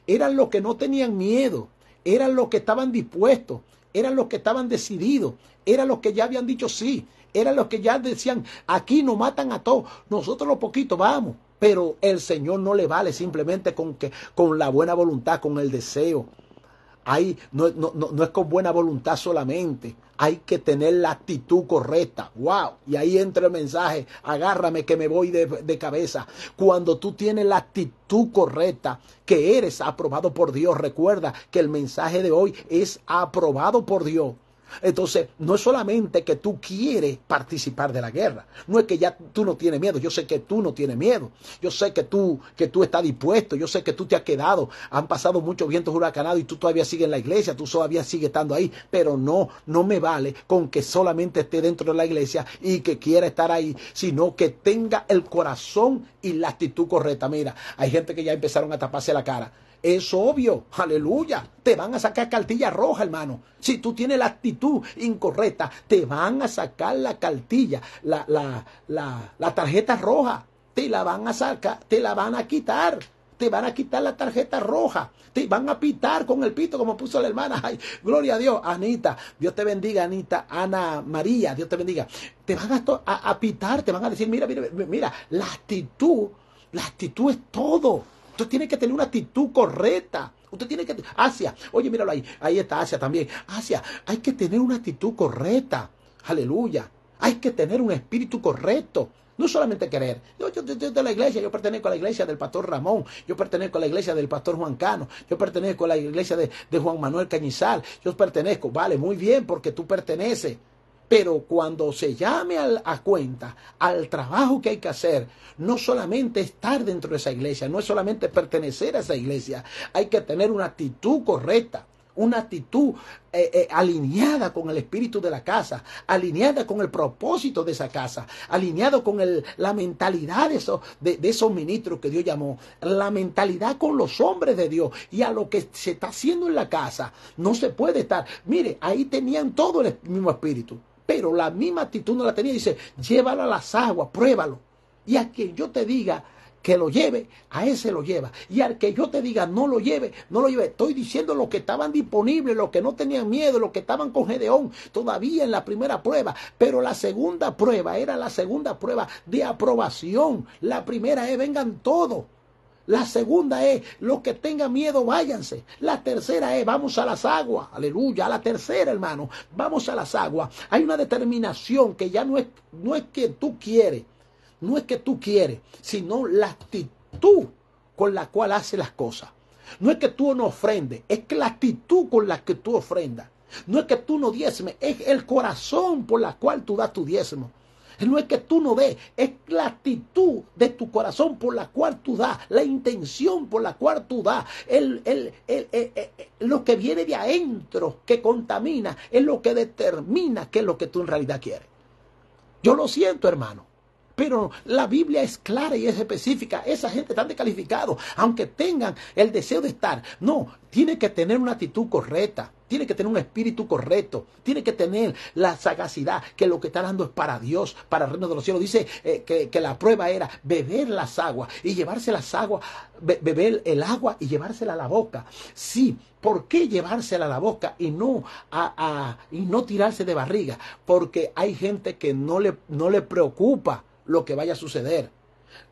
eran los que no tenían miedo, eran los que estaban dispuestos, eran los que estaban decididos, eran los que ya habían dicho sí, eran los que ya decían, aquí nos matan a todos, nosotros los poquitos vamos, pero el Señor no le vale simplemente con, que, con la buena voluntad, con el deseo no, es con buena voluntad solamente. Hay que tener la actitud correcta. ¡Wow! Y ahí entra el mensaje. Agárrame que me voy de cabeza. Cuando tú tienes la actitud correcta, que eres aprobado por Dios. Recuerda que el mensaje de hoy es aprobado por Dios. Entonces, no es solamente que tú quieres participar de la guerra, no es que ya tú no tienes miedo, yo sé que tú no tienes miedo, yo sé que tú, que tú estás dispuesto, yo sé que tú te has quedado, han pasado muchos vientos huracanados y tú todavía sigues en la iglesia, tú todavía sigues estando ahí, pero no, no me vale con que solamente esté dentro de la iglesia y que quiera estar ahí, sino que tenga el corazón y la actitud correcta. Mira, hay gente que ya empezaron a taparse la cara es obvio, aleluya. Te van a sacar cartilla roja, hermano. Si tú tienes la actitud incorrecta, te van a sacar la cartilla, la, la, la, tarjeta roja. Te la van a sacar, te la van a quitar te van a quitar la tarjeta roja, te van a pitar con el pito como puso la hermana. Ay, gloria a Dios, Anita, Dios te bendiga, Anita, Ana María, Dios te bendiga. Te van a, a, a pitar, te van a decir, mira, mira, mira, la actitud, la actitud es todo. Usted tiene que tener una actitud correcta. Usted tiene que... Asia, oye, míralo ahí. Ahí está Asia también. Asia, hay que tener una actitud correcta. Aleluya. Hay que tener un espíritu correcto. No solamente querer. Yo, yo, de la iglesia, yo pertenezco a la iglesia del pastor Ramón, yo pertenezco a la iglesia del pastor Juan Cano, yo pertenezco a la iglesia de, de Juan Manuel Cañizal, yo pertenezco, vale, muy bien, porque tú perteneces. Pero cuando se llame a cuenta al trabajo que hay que hacer, no solamente estar dentro de esa iglesia, no es solamente pertenecer a esa iglesia, hay que tener una actitud correcta, una actitud eh, eh, alineada con el espíritu de la casa, alineada con el propósito de esa casa, alineado con la mentalidad de esos ministros que Dios llamó, la mentalidad con los hombres de Dios y a lo que se está haciendo en la casa. No se puede estar. Mire, ahí tenían todo el mismo espíritu. Pero la misma actitud no la tenía. Dice, llévala a las aguas, pruébalo. Y a quien yo te diga que lo lleve, a ese lo lleva. Y al que yo te diga no lo lleve, no lo lleve. Estoy diciendo los que estaban disponibles, los que no tenían miedo, los que estaban con Gedeón todavía en la primera prueba. Pero la segunda prueba era la segunda prueba de aprobación. La primera es vengan todos. La segunda es, los que tengan miedo, váyanse. La tercera es, vamos a las aguas. Aleluya. La tercera, hermano, vamos a las aguas. Hay una determinación que ya no es, no es que tú quieres, no es que tú quieres, sino la actitud con la cual haces las cosas. No es que tú no ofrendes, es que la actitud con la que tú ofrendas. No es que tú no diezmes, es el corazón por la cual tú das tu diezmo. No es que tú no des, es la actitud de tu corazón por la cual tú das, la intención por la cual tú das, el, el, el, lo que viene de adentro que contamina, es lo que determina qué es lo que tú en realidad quieres. Yo lo siento, hermano. Pero la Biblia es clara y es específica. Esa gente está descalificada, aunque tengan el deseo de estar. No, tiene que tener una actitud correcta tiene que tener un espíritu correcto, tiene que tener la sagacidad que lo que está dando es para Dios, para el reino de los cielos. Dice eh, que, la prueba era beber las aguas y llevarse las aguas, beber el agua y llevársela a la boca. Sí, ¿Por qué llevársela a la boca y no, a, y no tirarse de barriga? Porque hay gente que no le, no le preocupa lo que vaya a suceder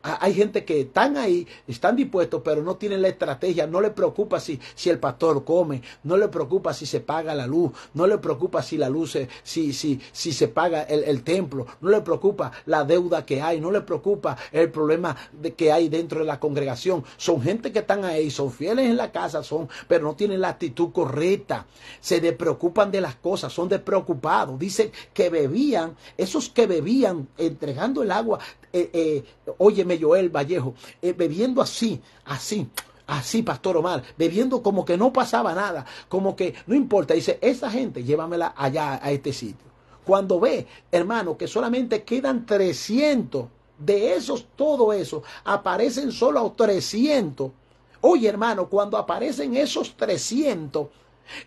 hay gente que están ahí, están dispuestos, pero no tienen la estrategia, no le preocupa si, si el pastor come, no le preocupa si se paga la luz, no le preocupa si la luz, se, si, si, si se paga el, templo, no le preocupa la deuda que hay, no le preocupa el problema de, que hay dentro de la congregación. Son gente que están ahí, son fieles en la casa, son, pero no tienen la actitud correcta, se despreocupan de las cosas, son despreocupados. Dicen que bebían, esos que bebían entregando el agua, eh, eh, óyeme, Joel Vallejo, eh, bebiendo así, así. Así, Pastor Omar, bebiendo como que no pasaba nada, como que no importa. Dice, esa gente, llévamela allá a este sitio. Cuando ve, hermano, que solamente quedan 300 de esos, todo eso, aparecen solo 300. Oye, hermano, cuando aparecen esos 300,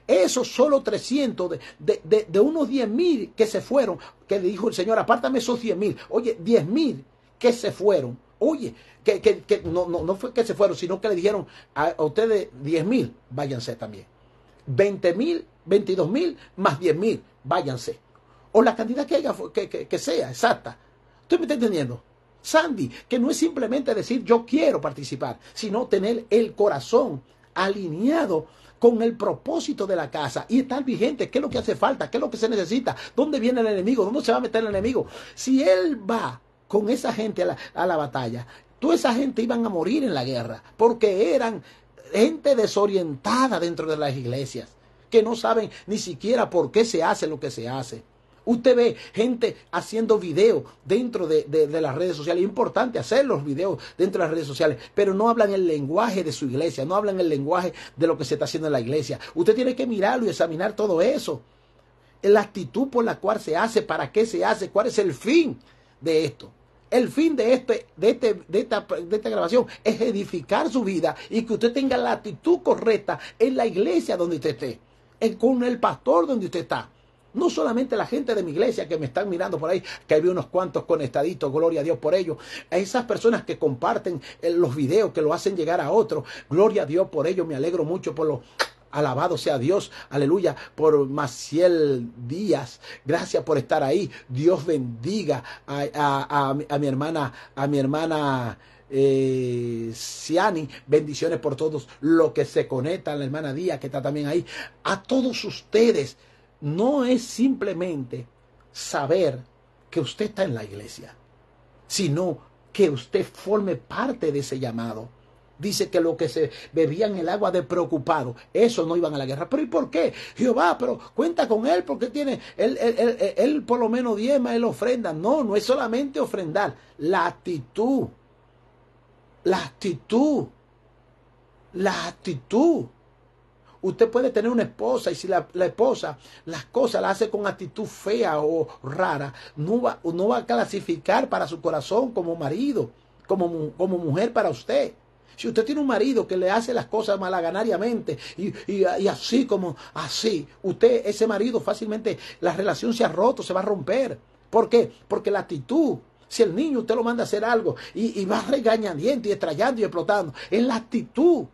esos solo 300 de, de, unos 10 mil que se fueron, que le dijo el Señor, apártame esos 10 mil. Oye, 10 mil que se fueron. Oye, que, no, fue que se fueron, sino que le dijeron a, ustedes 10 mil, váyanse también. 20 mil, 22 mil, más 10 mil, váyanse. O la cantidad que, haya, que, que sea, exacta. ¿Usted me está entendiendo? Sandy, que no es simplemente decir yo quiero participar, sino tener el corazón alineado con el propósito de la casa y estar vigente, qué es lo que hace falta, qué es lo que se necesita, dónde viene el enemigo, dónde se va a meter el enemigo. Si él va con esa gente a la, batalla. Toda esa gente iban a morir en la guerra porque eran gente desorientada dentro de las iglesias, que no saben ni siquiera por qué se hace lo que se hace. Usted ve gente haciendo videos dentro de, de, las redes sociales. Es importante hacer los videos dentro de las redes sociales, pero no hablan el lenguaje de su iglesia, no hablan el lenguaje de lo que se está haciendo en la iglesia. Usted tiene que mirarlo y examinar todo eso. La actitud por la cual se hace, para qué se hace, cuál es el fin de esto. El fin de, este, de, este, de, esta, grabación es edificar su vida y que usted tenga la actitud correcta en la iglesia donde usted esté, con el pastor donde usted está. No solamente la gente de mi iglesia que me están mirando por ahí, que hay unos cuantos conectaditos, gloria a Dios por ello. esas personas que comparten eh, los videos, que lo hacen llegar a otros, gloria a Dios por ello. Me alegro mucho por los Alabado sea Dios, aleluya, por Maciel Díaz. Gracias por estar ahí. Dios bendiga a, mi hermana, a mi hermana. Eh, Siani, bendiciones por todos los que se conectan, la hermana Díaz que está también ahí, a todos ustedes, no es simplemente saber que usted está en la iglesia, sino que usted forme parte de ese llamado, Dice que lo que se bebían el agua de preocupado, eso no iban a la guerra. Pero ¿y por qué? Jehová, pero cuenta con él porque tiene, él, él, por lo menos diezma él ofrenda. No, no es solamente ofrendar, la actitud, la actitud, la actitud. Usted puede tener una esposa y si la, esposa las cosas las hace con actitud fea o rara, no va, va a clasificar para su corazón como marido, como, como mujer para usted. Si usted tiene un marido que le hace las cosas malaganariamente y, así como así, usted, ese marido fácilmente, la relación se ha roto, se va a romper. ¿Por qué? Porque la actitud, si el niño usted lo manda a hacer algo y, y va regañando y estrellando y explotando, es la actitud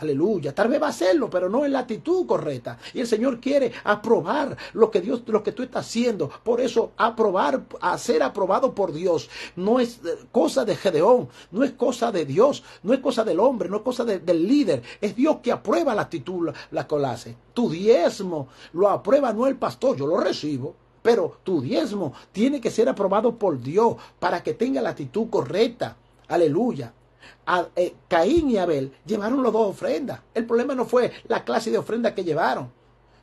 Aleluya. Tal vez va a hacerlo, pero no en la actitud correcta. Y el Señor quiere aprobar lo que Dios, lo que tú estás haciendo. Por eso, aprobar, a ser aprobado por Dios, no es eh, cosa de Gedeón, no es cosa de Dios, no es cosa del hombre, no es cosa del líder. Es Dios que aprueba la actitud, la colase Tu diezmo lo aprueba no el pastor, yo lo recibo. Pero tu diezmo tiene que ser aprobado por Dios para que tenga la actitud correcta. Aleluya. Eh, Caín y Abel llevaron los dos ofrendas. El problema no fue la clase de ofrenda que llevaron.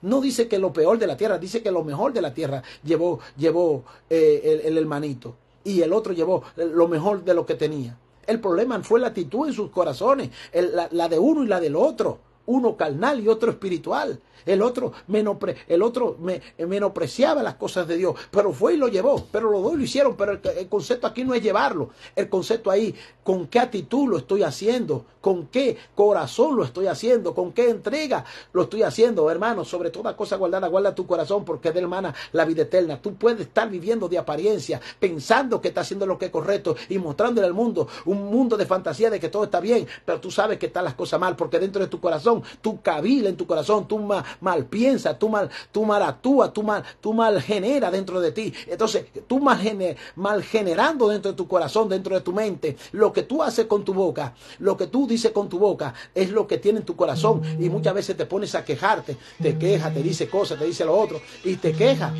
No dice que lo peor de la tierra, dice que lo mejor de la tierra llevó, llevó eh, el, hermanito y el otro llevó lo mejor de lo que tenía. El problema fue la actitud en sus corazones, la de uno y la del otro uno carnal y otro espiritual. El otro, el otro menospreciaba las cosas de Dios, pero fue y lo llevó, pero los dos lo hicieron, pero el, concepto aquí no es llevarlo, el concepto ahí, con qué actitud lo estoy haciendo, con qué corazón lo estoy haciendo, con qué entrega lo estoy haciendo, hermano, sobre toda cosa guardada, guarda tu corazón porque de hermana la vida eterna. Tú puedes estar viviendo de apariencia, pensando que está haciendo lo que es correcto y mostrándole al mundo un mundo de fantasía de que todo está bien, pero tú sabes que están las cosas mal porque dentro de tu corazón tu tú en tu corazón, tú mal, piensa tú mal, tú mal tú mal, tú mal genera dentro de ti. Entonces, tú mal, generando dentro de tu corazón, dentro de tu mente, lo que tú haces con tu boca, lo que tú dices con tu boca, es lo que tiene en tu corazón. Y muchas veces te pones a quejarte, te quejas, te dice cosas, te dice lo otro, y te quejas.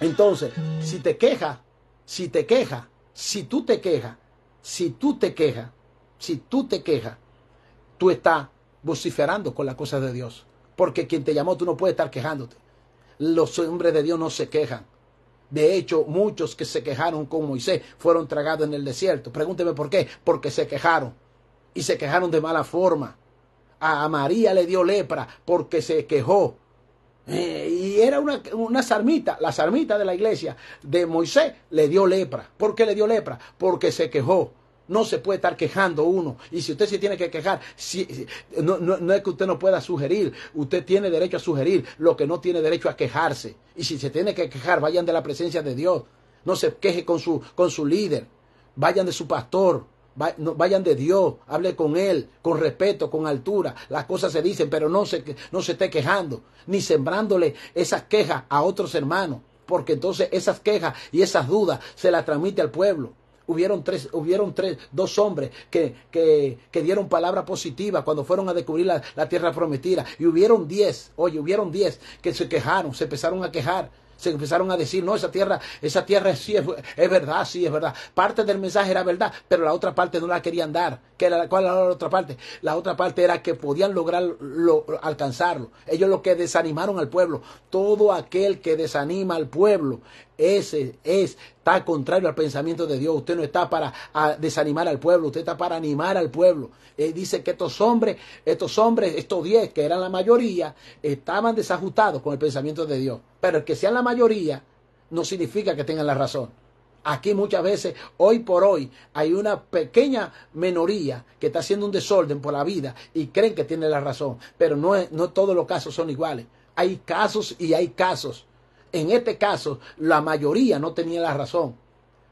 Entonces, si te quejas, si te quejas, si tú te quejas, si tú te quejas, si tú te quejas, tú estás vociferando con las cosas de Dios. Porque quien te llamó, tú no puedes estar quejándote. Los hombres de Dios no se quejan. De hecho, muchos que se quejaron con Moisés fueron tragados en el desierto. Pregúnteme por qué. Porque se quejaron. Y se quejaron de mala forma. A María le dio lepra porque se quejó. Eh, y era una, una sarmita, la sarmita de la iglesia de Moisés le dio lepra. ¿Por qué le dio lepra? Porque se quejó. No se puede estar quejando uno. Y si usted se tiene que quejar, si, no, es que usted no pueda sugerir. Usted tiene derecho a sugerir lo que no tiene derecho a quejarse. Y si se tiene que quejar, vayan de la presencia de Dios. No se queje con su, con su líder. Vayan de su pastor. vayan de Dios, hable con Él, con respeto, con altura. Las cosas se dicen, pero no se, no se esté quejando, ni sembrándole esas quejas a otros hermanos porque entonces esas quejas y esas dudas se las transmite al pueblo hubieron tres, hubieron tres, dos hombres que, que, que dieron palabra positiva cuando fueron a descubrir la, tierra prometida. Y hubieron diez, oye, hubieron diez que se quejaron, se empezaron a quejar. Se empezaron a decir, no, esa tierra, esa tierra sí es, verdad, sí es verdad. Parte del mensaje era verdad, pero la otra parte no la querían dar. era, ¿Cuál era la otra parte? La otra parte era que podían lograr alcanzarlo. Ellos lo que desanimaron al pueblo. Todo aquel que desanima al pueblo ese es, está contrario al pensamiento de Dios. Usted no está para desanimar al pueblo, usted está para animar al pueblo. Eh, dice que estos hombres, estos hombres, estos diez que eran la mayoría, estaban desajustados con el pensamiento de Dios. Pero el que sean la mayoría no significa que tengan la razón. Aquí muchas veces, hoy por hoy, hay una pequeña minoría que está haciendo un desorden por la vida y creen que tiene la razón, pero no, no todos los casos son iguales. Hay casos y hay casos. En este caso, la mayoría no tenía la razón,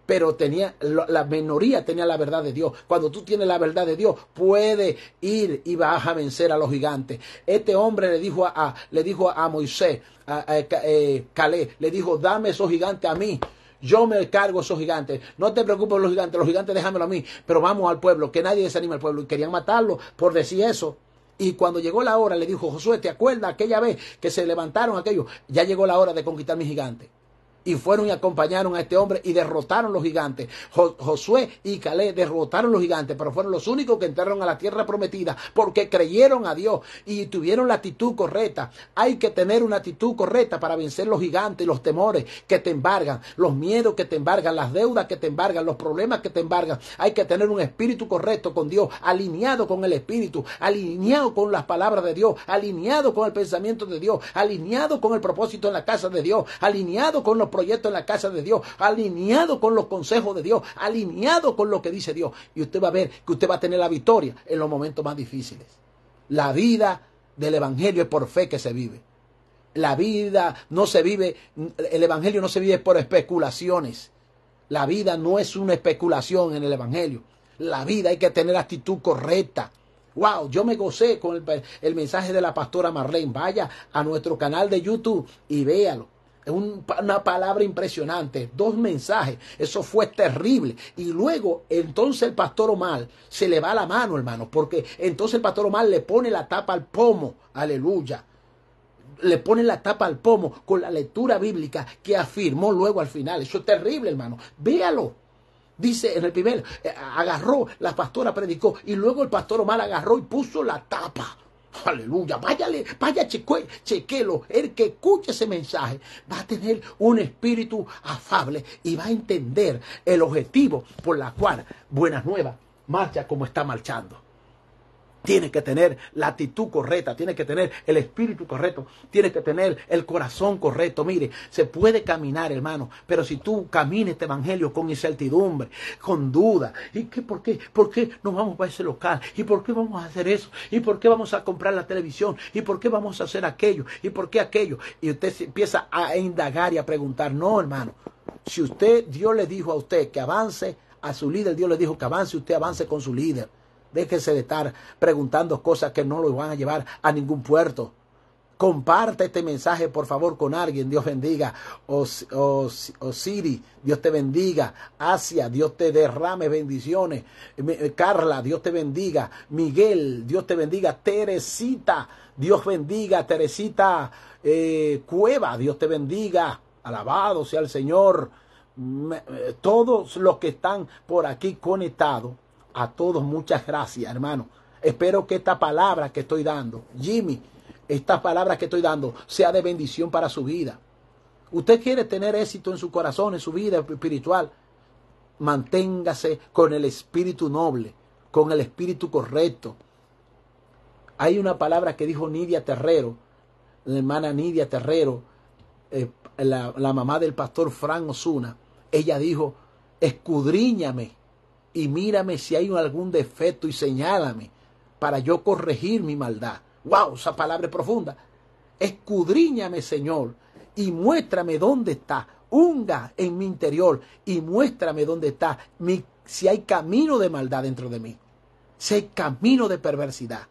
pero tenía la minoría tenía la verdad de Dios. Cuando tú tienes la verdad de Dios, puedes ir y vas a vencer a los gigantes. Este hombre le dijo a, le dijo a Moisés, a, eh, eh, Calé, le dijo, "Dame esos gigantes a mí." Yo me cargo esos gigantes. No te preocupes los gigantes. Los gigantes déjamelo a mí. Pero vamos al pueblo. Que nadie desanime al pueblo. Y querían matarlo por decir eso. Y cuando llegó la hora, le dijo Josué, ¿te acuerdas aquella vez que se levantaron aquellos? Ya llegó la hora de conquistar mi gigante y fueron y acompañaron a este hombre y derrotaron los gigantes. Josué y Calé derrotaron los gigantes, pero fueron los únicos que entraron a la tierra prometida porque creyeron a Dios y tuvieron la actitud correcta. Hay que tener una actitud correcta para vencer los gigantes, los temores que te embargan, los miedos que te embargan, las deudas que te embargan, los problemas que te embargan. Hay que tener un espíritu correcto con Dios, alineado con el espíritu, alineado con las palabras de Dios, alineado con el pensamiento de Dios, alineado con el propósito en la casa de Dios, alineado con los proyecto en la casa de Dios, alineado con los consejos de Dios, alineado con lo que dice Dios. Y usted va a ver que usted va a tener la victoria en los momentos más difíciles. La vida del Evangelio es por fe que se vive. La vida no se vive, el Evangelio no se vive por especulaciones. La vida no es una especulación en el Evangelio. La vida hay que tener actitud correcta. Wow, yo me gocé con el mensaje de la pastora Marlene. Vaya a nuestro canal de YouTube y véalo una palabra impresionante, dos mensajes, eso fue terrible. Y luego, entonces el pastor Omar se le va la mano, hermano, porque entonces el pastor Omar le pone la tapa al pomo, aleluya. Le pone la tapa al pomo con la lectura bíblica que afirmó luego al final. Eso es terrible, hermano. Véalo. Dice en el primer, eh, agarró, la pastora predicó y luego el pastor Omar agarró y puso la tapa. Aleluya, váyale, vaya chequelo. El que escuche ese mensaje va a tener un espíritu afable y va a entender el objetivo por la cual Buenas Nuevas marcha como está marchando. Tiene que tener la actitud correcta, tiene que tener el espíritu correcto, tiene que tener el corazón correcto. Mire, se puede caminar, hermano, pero si tú caminas este evangelio con incertidumbre, con duda, ¿y qué por qué? ¿Por qué nos vamos para ese local? ¿Y por qué vamos a hacer eso? ¿Y por qué vamos a comprar la televisión? ¿Y por qué vamos a hacer aquello? ¿Y por qué aquello? Y usted empieza a indagar y a preguntar, no, hermano, si usted, Dios le dijo a usted que avance a su líder, Dios le dijo que avance, usted avance con su líder. Déjese de estar preguntando cosas que no lo van a llevar a ningún puerto. Comparte este mensaje, por favor, con alguien. Dios bendiga. Osiri, Dios te bendiga. Asia, Dios te derrame bendiciones. Eh, Carla, Dios te bendiga. Miguel, Dios te bendiga. Teresita, Dios bendiga. Teresita eh, Cueva, Dios te bendiga. Alabado sea el Señor. Eh, todos los que están por aquí conectados a todos muchas gracias, hermano. Espero que esta palabra que estoy dando, Jimmy, esta palabra que estoy dando sea de bendición para su vida. Usted quiere tener éxito en su corazón, en su vida espiritual. Manténgase con el espíritu noble, con el espíritu correcto. Hay una palabra que dijo Nidia Terrero, la hermana Nidia Terrero, eh, la, mamá del pastor Fran Osuna. Ella dijo, escudriñame y mírame si hay algún defecto y señálame para yo corregir mi maldad. ¡Wow! Esa palabra es profunda. Escudriñame, Señor, y muéstrame dónde está. Unga en mi interior y muéstrame dónde está mi, si hay camino de maldad dentro de mí, si hay camino de perversidad.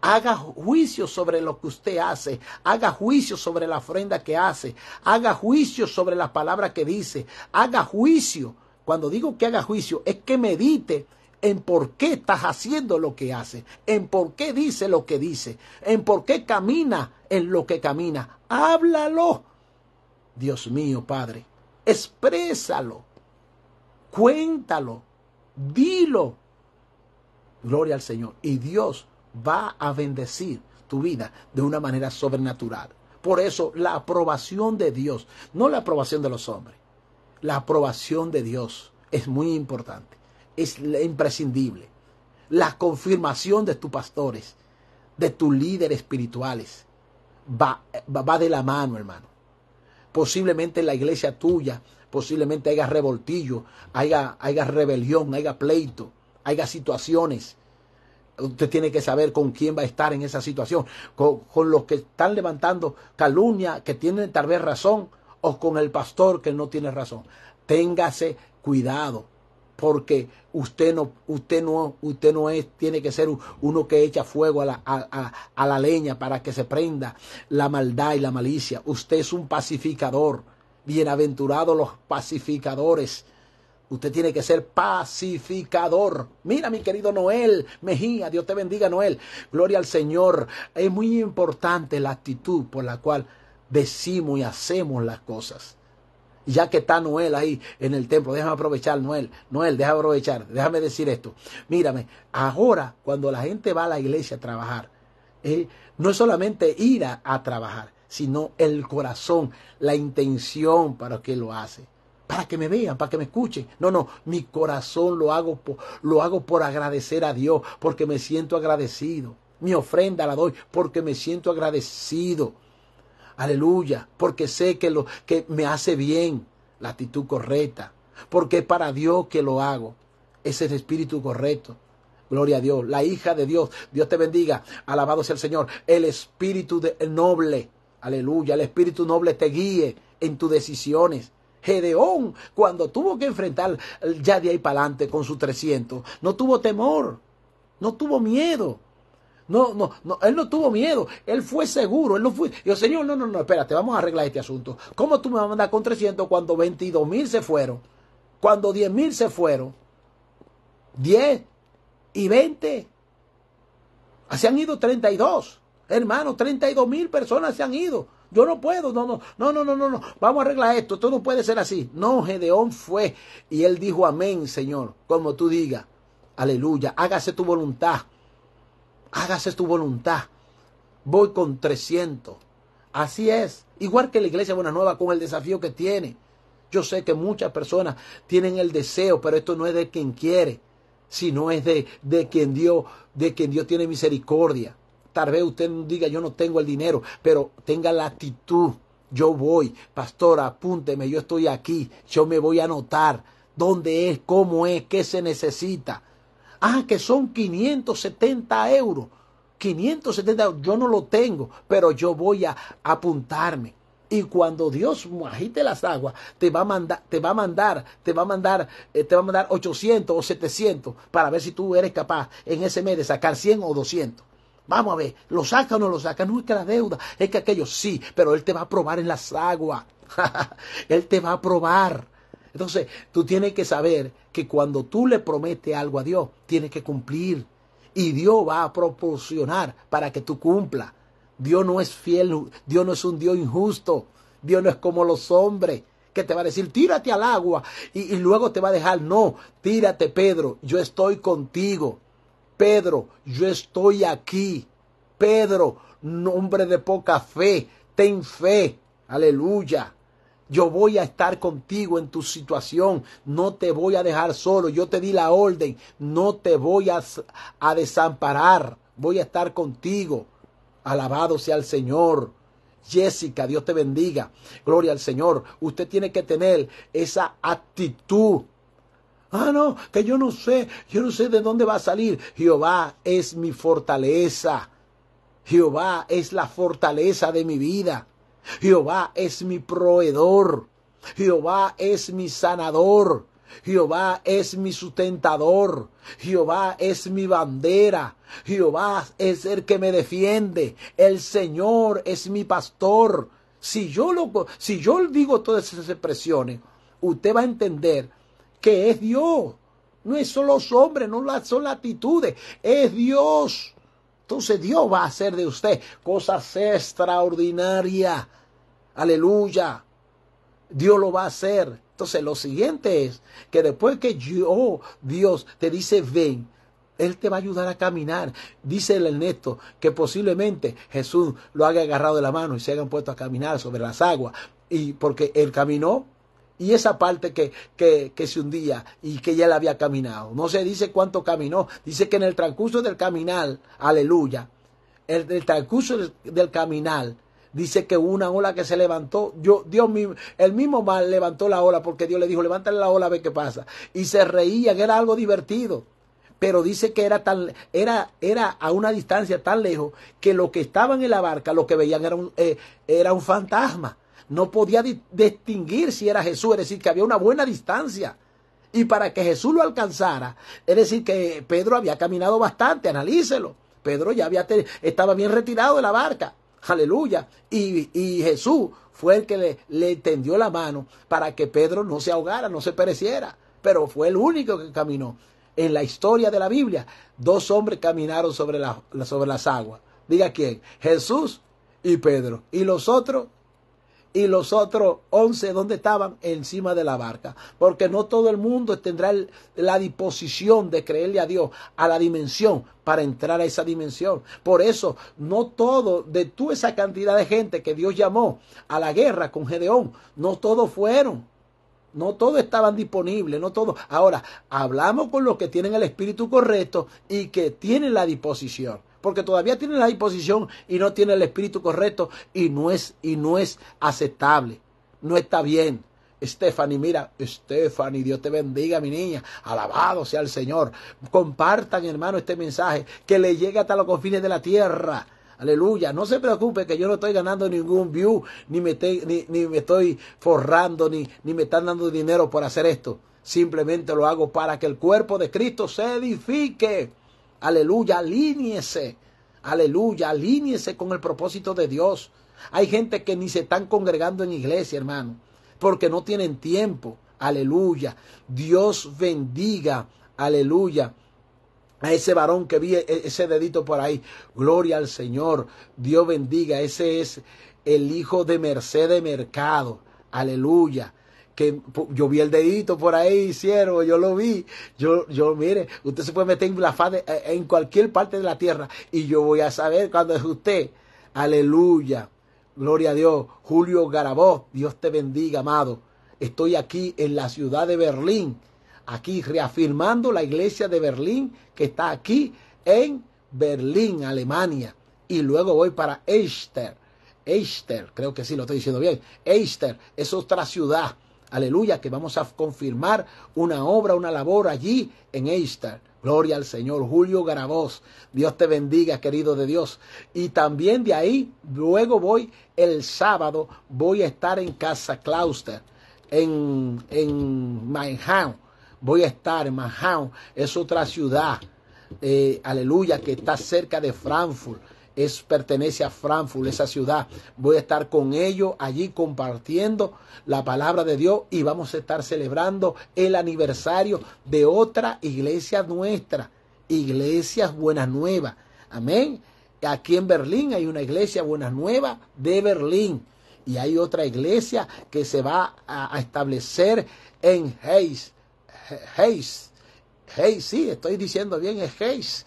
Haga juicio sobre lo que usted hace, haga juicio sobre la ofrenda que hace, haga juicio sobre las palabras que dice, haga juicio cuando digo que haga juicio, es que medite en por qué estás haciendo lo que haces, en por qué dice lo que dice, en por qué camina en lo que camina. Háblalo. Dios mío, Padre, exprésalo, cuéntalo, dilo. Gloria al Señor. Y Dios va a bendecir tu vida de una manera sobrenatural. Por eso la aprobación de Dios, no la aprobación de los hombres. La aprobación de Dios es muy importante, es imprescindible. La confirmación de tus pastores, de tus líderes espirituales, va, va de la mano, hermano. Posiblemente la iglesia tuya, posiblemente haya revoltillo, haya, haya rebelión, haya pleito, haya situaciones. Usted tiene que saber con quién va a estar en esa situación, con, con los que están levantando calumnia, que tienen tal vez razón, o con el pastor que no tiene razón. Téngase cuidado porque usted no, usted no, usted no es, tiene que ser uno que echa fuego a la, a la leña para que se prenda la maldad y la malicia. Usted es un pacificador. Bienaventurados los pacificadores. Usted tiene que ser pacificador. Mira, mi querido Noel Mejía, Dios te bendiga, Noel. Gloria al Señor. Es muy importante la actitud por la cual decimos y hacemos las cosas. Ya que está Noel ahí en el templo, déjame aprovechar, Noel, Noel, déjame aprovechar, déjame decir esto. Mírame, ahora cuando la gente va a la iglesia a trabajar, eh, no es solamente ir a, trabajar, sino el corazón, la intención para que lo hace para que me vean, para que me escuchen. No, no, mi corazón lo hago, lo hago por agradecer a Dios, porque me siento agradecido. Mi ofrenda la doy porque me siento agradecido. Aleluya, porque sé que lo que me hace bien, la actitud correcta, porque es para Dios que lo hago. Ese es el espíritu correcto. Gloria a Dios, la hija de Dios. Dios te bendiga. Alabado sea el Señor. El espíritu noble. Aleluya, el espíritu noble te guíe en tus decisiones. Gedeón, cuando tuvo que enfrentar ya de ahí para adelante con sus 300, no tuvo temor, no tuvo miedo. No, no, no, él no tuvo miedo, él fue seguro, él no fue. Yo, señor, no, no, no, espérate, vamos a arreglar este asunto. ¿Cómo tú me vas a mandar con 300 cuando 22 mil se fueron? Cuando 10 mil se fueron. 10 y 20. Se han ido 32. Hermano, 32 mil personas se han ido. Yo no puedo, no, no, no, no, no, no, no. Vamos a arreglar esto, esto no puede ser así. No, Gedeón fue y él dijo amén, Señor, como tú digas. Aleluya, hágase tu voluntad hágase tu voluntad. Voy con 300. Así es. Igual que la iglesia Buena Nueva con el desafío que tiene. Yo sé que muchas personas tienen el deseo, pero esto no es de quien quiere, sino es de, de quien Dios, de quien Dios tiene misericordia. Tal vez usted diga yo no tengo el dinero, pero tenga la actitud. Yo voy, pastor apúnteme, yo estoy aquí, yo me voy a anotar dónde es, cómo es, qué se necesita. Ah, que son 570 euros. 570 euros, yo no lo tengo, pero yo voy a apuntarme. Y cuando Dios agite las aguas, te va a mandar, te va a mandar, te va a mandar, eh, te va a mandar 800 o 700 para ver si tú eres capaz en ese mes de sacar 100 o 200. Vamos a ver, ¿lo saca o no lo saca? No es que la deuda, es que aquello sí, pero Él te va a probar en las aguas. <laughs> él te va a probar. Entonces, tú tienes que saber que cuando tú le prometes algo a Dios, tienes que cumplir. Y Dios va a proporcionar para que tú cumpla. Dios no es fiel, Dios no es un Dios injusto. Dios no es como los hombres que te va a decir, tírate al agua y, luego te va a dejar. No, tírate, Pedro, yo estoy contigo. Pedro, yo estoy aquí. Pedro, hombre de poca fe, ten fe. Aleluya. Yo voy a estar contigo en tu situación. No te voy a dejar solo. Yo te di la orden. No te voy a, desamparar. Voy a estar contigo. Alabado sea el Señor. Jessica, Dios te bendiga. Gloria al Señor. Usted tiene que tener esa actitud. Ah, no, que yo no sé, yo no sé de dónde va a salir. Jehová es mi fortaleza. Jehová es la fortaleza de mi vida. Jehová es mi proveedor. Jehová es mi sanador. Jehová es mi sustentador, Jehová es mi bandera, Jehová es el que me defiende, el Señor es mi pastor. Si yo, lo, si yo digo todas esas expresiones, usted va a entender que es Dios, no es solo los hombres, no son las actitudes, es Dios. Entonces Dios va a hacer de usted cosas extraordinarias. Aleluya. Dios lo va a hacer. Entonces lo siguiente es que después que yo, Dios te dice ven, Él te va a ayudar a caminar. Dice el Ernesto que posiblemente Jesús lo haya agarrado de la mano y se hayan puesto a caminar sobre las aguas. Y porque Él caminó y esa parte que, que, que, se hundía y que ya la había caminado. No se dice cuánto caminó, dice que en el transcurso del caminal, aleluya, en el, transcurso del, caminal, dice que una ola que se levantó, yo, Dios mismo, el mismo mal levantó la ola porque Dios le dijo, levántale la ola ve qué pasa. Y se reían, era algo divertido. Pero dice que era tan, era, era a una distancia tan lejos que lo que estaban en la barca, lo que veían era un, eh, era un fantasma no podía distinguir si era Jesús, es decir, que había una buena distancia. Y para que Jesús lo alcanzara, es decir, que Pedro había caminado bastante, analícelo. Pedro ya había estaba bien retirado de la barca. Aleluya. Y, Jesús fue el que le, le, tendió la mano para que Pedro no se ahogara, no se pereciera. Pero fue el único que caminó. En la historia de la Biblia, dos hombres caminaron sobre, sobre las aguas. Diga quién, Jesús y Pedro. Y los otros y los otros once ¿dónde estaban encima de la barca. Porque no todo el mundo tendrá la disposición de creerle a Dios a la dimensión para entrar a esa dimensión. Por eso, no todo de toda esa cantidad de gente que Dios llamó a la guerra con Gedeón, no todos fueron. No todos estaban disponibles, no todos. Ahora, hablamos con los que tienen el espíritu correcto y que tienen la disposición porque todavía tiene la disposición y no tiene el espíritu correcto y no es, y no es aceptable, no está bien. Stephanie, mira, Stephanie, Dios te bendiga, mi niña. Alabado sea el Señor. Compartan, hermano, este mensaje que le llegue hasta los confines de la tierra. Aleluya. No se preocupe que yo no estoy ganando ningún view, ni me, ni me estoy forrando, ni, ni me están dando dinero por hacer esto. Simplemente lo hago para que el cuerpo de Cristo se edifique. Aleluya, alíñese. Aleluya, alíñese con el propósito de Dios. Hay gente que ni se están congregando en iglesia, hermano, porque no tienen tiempo. Aleluya. Dios bendiga. Aleluya. A ese varón que vi e, ese dedito por ahí. Gloria al Señor. Dios bendiga. Ese es el hijo de Mercedes Mercado. Aleluya yo vi el dedito por ahí, siervo, yo lo vi, yo, yo, mire, usted se puede meter en la eh, en cualquier parte de la tierra y yo voy a saber cuándo es usted. Aleluya, gloria a Dios. Julio Garabó, Dios te bendiga, amado. Estoy aquí en la ciudad de Berlín, aquí reafirmando la iglesia de Berlín que está aquí en Berlín, Alemania. Y luego voy para Eister. Eister, creo que sí, lo estoy diciendo bien. Eister es otra ciudad aleluya, que vamos a confirmar una obra, una labor allí en Easter Gloria al Señor. Julio Garaboz. Dios te bendiga, querido de Dios. Y también de ahí, luego voy el sábado, voy a estar en Casa Clauster, en, en Manhattan. Voy a estar en Manhattan. Es otra ciudad. Eh, aleluya, que está cerca de Frankfurt es, pertenece a Frankfurt, esa ciudad. Voy a estar con ellos allí compartiendo la palabra de Dios y vamos a estar celebrando el aniversario de otra iglesia nuestra, Iglesias Buenas Nuevas. Amén. Aquí en Berlín hay una iglesia Buenas Nuevas de Berlín y hay otra iglesia que se va a, establecer en Heis. Heis. Heis, sí, estoy diciendo bien, es Hayes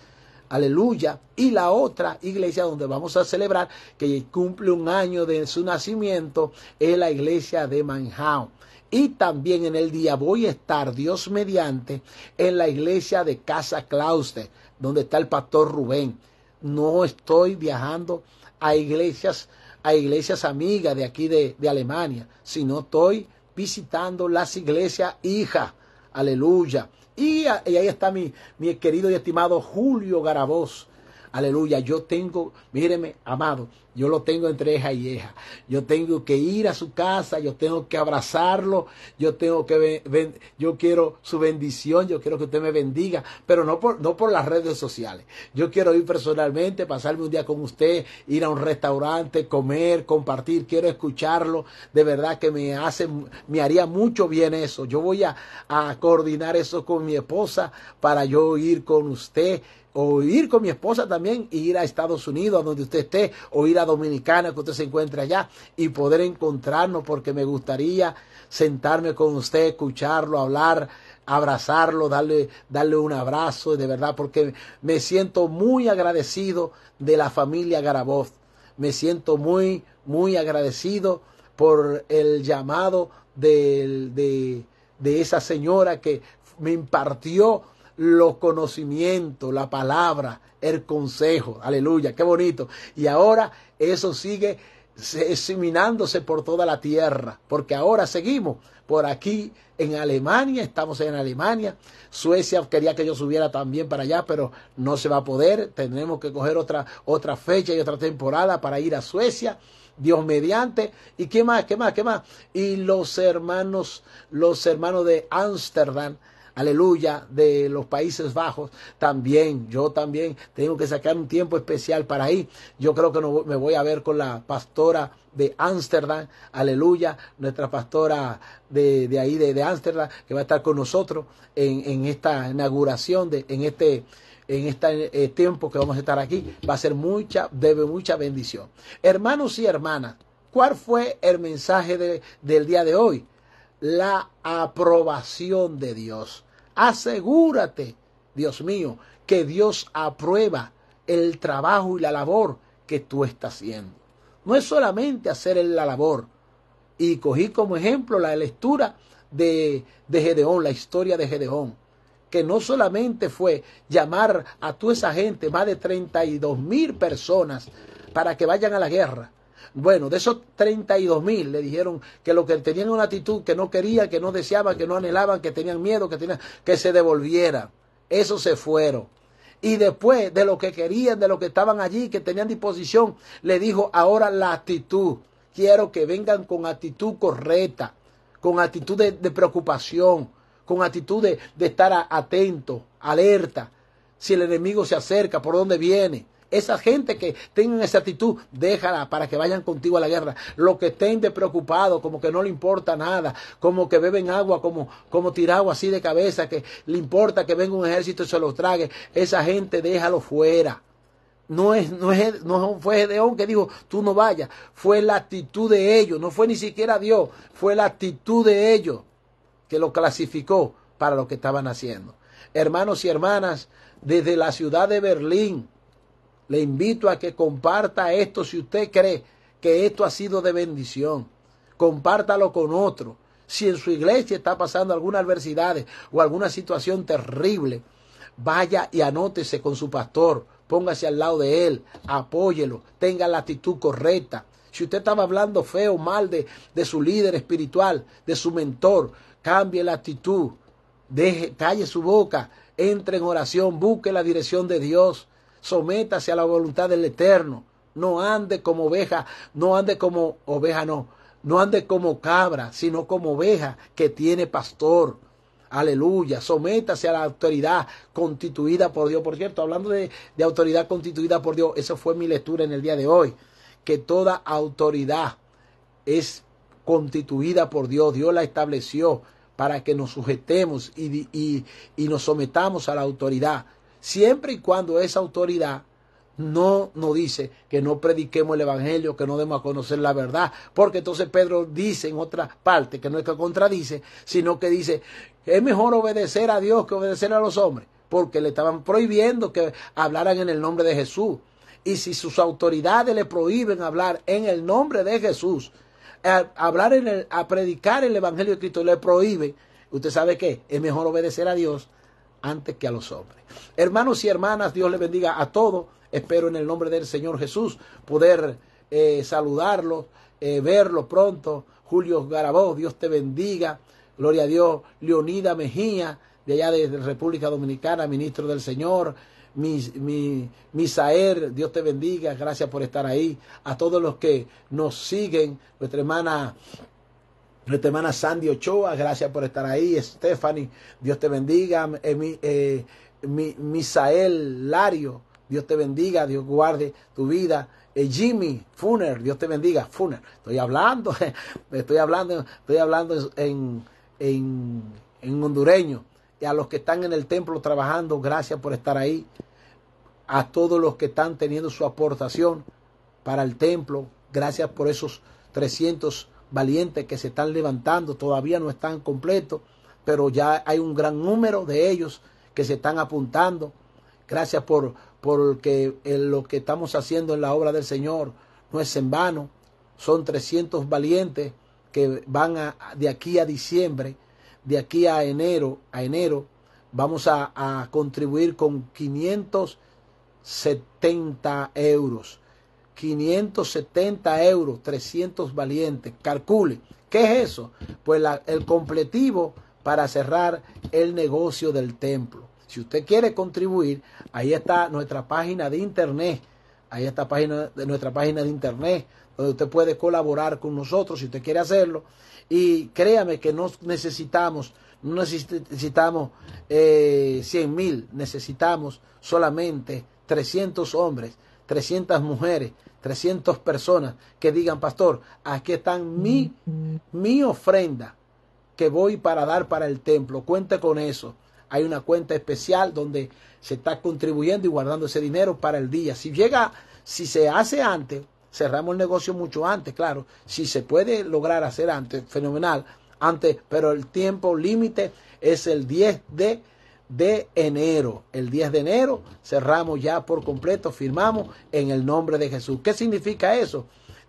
aleluya. Y la otra iglesia donde vamos a celebrar que cumple un año de su nacimiento es la iglesia de Mannheim. Y también en el día voy a estar, Dios mediante, en la iglesia de Casa Clauste, donde está el pastor Rubén. No estoy viajando a iglesias, a iglesias amigas de aquí de, de Alemania, sino estoy visitando las iglesias hijas. Aleluya. Y, ahí está mi, mi querido y estimado Julio Garaboz Aleluya, yo tengo, míreme, amado, yo lo tengo entre hija y hija, Yo tengo que ir a su casa, yo tengo que abrazarlo, yo tengo que, yo quiero su bendición, yo quiero que usted me bendiga, pero no por, no por las redes sociales. Yo quiero ir personalmente, pasarme un día con usted, ir a un restaurante, comer, compartir, quiero escucharlo. De verdad que me hace, me haría mucho bien eso. Yo voy a, a coordinar eso con mi esposa para yo ir con usted o ir con mi esposa también y ir a Estados Unidos, a donde usted esté, o ir a Dominicana, que usted se encuentre allá, y poder encontrarnos, porque me gustaría sentarme con usted, escucharlo, hablar, abrazarlo, darle, darle un abrazo, de verdad, porque me siento muy agradecido de la familia Garaboz. Me siento muy, muy agradecido por el llamado de, de esa señora que me impartió los conocimientos, la palabra, el consejo. Aleluya, qué bonito. Y ahora eso sigue seminándose por toda la tierra, porque ahora seguimos por aquí en Alemania, estamos en Alemania, Suecia quería que yo subiera también para allá, pero no se va a poder, tenemos que coger otra, otra fecha y otra temporada para ir a Suecia, Dios mediante, y qué más, qué más, qué más, y los hermanos, los hermanos de Ámsterdam, aleluya, de los Países Bajos, también, yo también tengo que sacar un tiempo especial para ahí. Yo creo que no, me voy a ver con la pastora de Ámsterdam, aleluya, nuestra pastora de, ahí, de Ámsterdam, que va a estar con nosotros en, en esta inauguración, de, en este en este tiempo que vamos a estar aquí. Va a ser mucha, debe mucha bendición. Hermanos y hermanas, ¿cuál fue el mensaje del día de hoy? La aprobación de Dios. Asegúrate, Dios mío, que Dios aprueba el trabajo y la labor que tú estás haciendo. No es solamente hacer la labor. Y cogí como ejemplo la lectura de, de Gedeón, la historia de Gedeón, que no solamente fue llamar a toda esa gente, más de 32 mil personas, para que vayan a la guerra, bueno, de esos 32 mil le dijeron que lo que tenían una actitud que no querían, que no deseaban, que no anhelaban, que tenían miedo, que, tenían, que se devolviera. eso se fueron. Y después de lo que querían, de lo que estaban allí, que tenían disposición, le dijo ahora la actitud. Quiero que vengan con actitud correcta, con actitud de, preocupación, con actitud de estar atento, alerta. Si el enemigo se acerca, por dónde viene. Esa gente que tenga esa actitud, déjala para que vayan contigo a la guerra. lo que estén despreocupados, como que no le importa nada, como que beben agua, como, como tirado así de cabeza, que le importa que venga un ejército y se los trague. Esa gente déjalo fuera. No, es, no, es, no fue Gedeón que dijo, tú no vayas. Fue la actitud de ellos. No fue ni siquiera Dios. Fue la actitud de ellos que lo clasificó para lo que estaban haciendo. Hermanos y hermanas, desde la ciudad de Berlín, le invito a que comparta esto si usted cree que esto ha sido de bendición. Compártalo con otro. Si en su iglesia está pasando alguna adversidad o alguna situación terrible, vaya y anótese con su pastor. Póngase al lado de él, apóyelo, tenga la actitud correcta. Si usted estaba hablando feo, mal de, de su líder espiritual, de su mentor, cambie la actitud, deje, calle su boca, entre en oración, busque la dirección de Dios sométase a la voluntad del Eterno. No ande como oveja, no ande como oveja, no. No ande como cabra, sino como oveja que tiene pastor. Aleluya, sométase a la autoridad constituida por Dios. Por cierto, hablando de, autoridad constituida por Dios, esa fue mi lectura en el día de hoy. Que toda autoridad es constituida por Dios. Dios la estableció para que nos sujetemos y, y nos sometamos a la autoridad siempre y cuando esa autoridad no nos dice que no prediquemos el Evangelio, que no demos a conocer la verdad, porque entonces Pedro dice en otra parte, que no es que contradice, sino que dice, es mejor obedecer a Dios que obedecer a los hombres, porque le estaban prohibiendo que hablaran en el nombre de Jesús. Y si sus autoridades le prohíben hablar en el nombre de Jesús, a, hablar en el, a predicar el Evangelio de Cristo le prohíbe, usted sabe que es mejor obedecer a Dios antes que a los hombres. Hermanos y hermanas, Dios les bendiga a todos. Espero en el nombre del Señor Jesús poder eh, saludarlos, eh, verlos pronto. Julio Garabó, Dios te bendiga. Gloria a Dios. Leonida Mejía, de allá de República Dominicana, ministro del Señor. Mis, mi, Dios te bendiga, gracias por estar ahí. A todos los que nos siguen, nuestra hermana nuestra hermana Sandy Ochoa, gracias por estar ahí. Stephanie, Dios te bendiga. Eh, eh, Misael Lario, Dios te bendiga. Dios guarde tu vida. Eh, Jimmy Funer, Dios te bendiga. Funer, estoy hablando, <laughs> estoy hablando, estoy hablando en, en hondureño. Y a los que están en el templo trabajando, gracias por estar ahí. A todos los que están teniendo su aportación para el templo, gracias por esos 300 valientes que se están levantando, todavía no están completos, pero ya hay un gran número de ellos que se están apuntando. Gracias por, por que, eh, lo que estamos haciendo en la obra del Señor no es en vano. Son 300 valientes que van de aquí a diciembre, de aquí a enero, a enero, vamos a, a contribuir con 570 euros 570 euros, 300 valientes. Calcule, ¿qué es eso? Pues el completivo para cerrar el negocio del templo. Si usted quiere contribuir, ahí está nuestra página de internet. Ahí está página de nuestra página de internet donde usted puede colaborar con nosotros si usted quiere hacerlo. Y créame que no necesitamos, no necesitamos 100 eh, mil, necesitamos solamente 300 hombres 300 mujeres, 300 personas que digan, pastor, aquí están mi, mi ofrenda que voy para dar para el templo. Cuente con eso. Hay una cuenta especial donde se está contribuyendo y guardando ese dinero para el día. Si llega, si se hace antes, cerramos el negocio mucho antes, claro. Si se puede lograr hacer antes, fenomenal. Antes, pero el tiempo límite es el 10 de de enero. El 10 de enero cerramos ya por completo, firmamos en el nombre de Jesús. ¿Qué significa eso?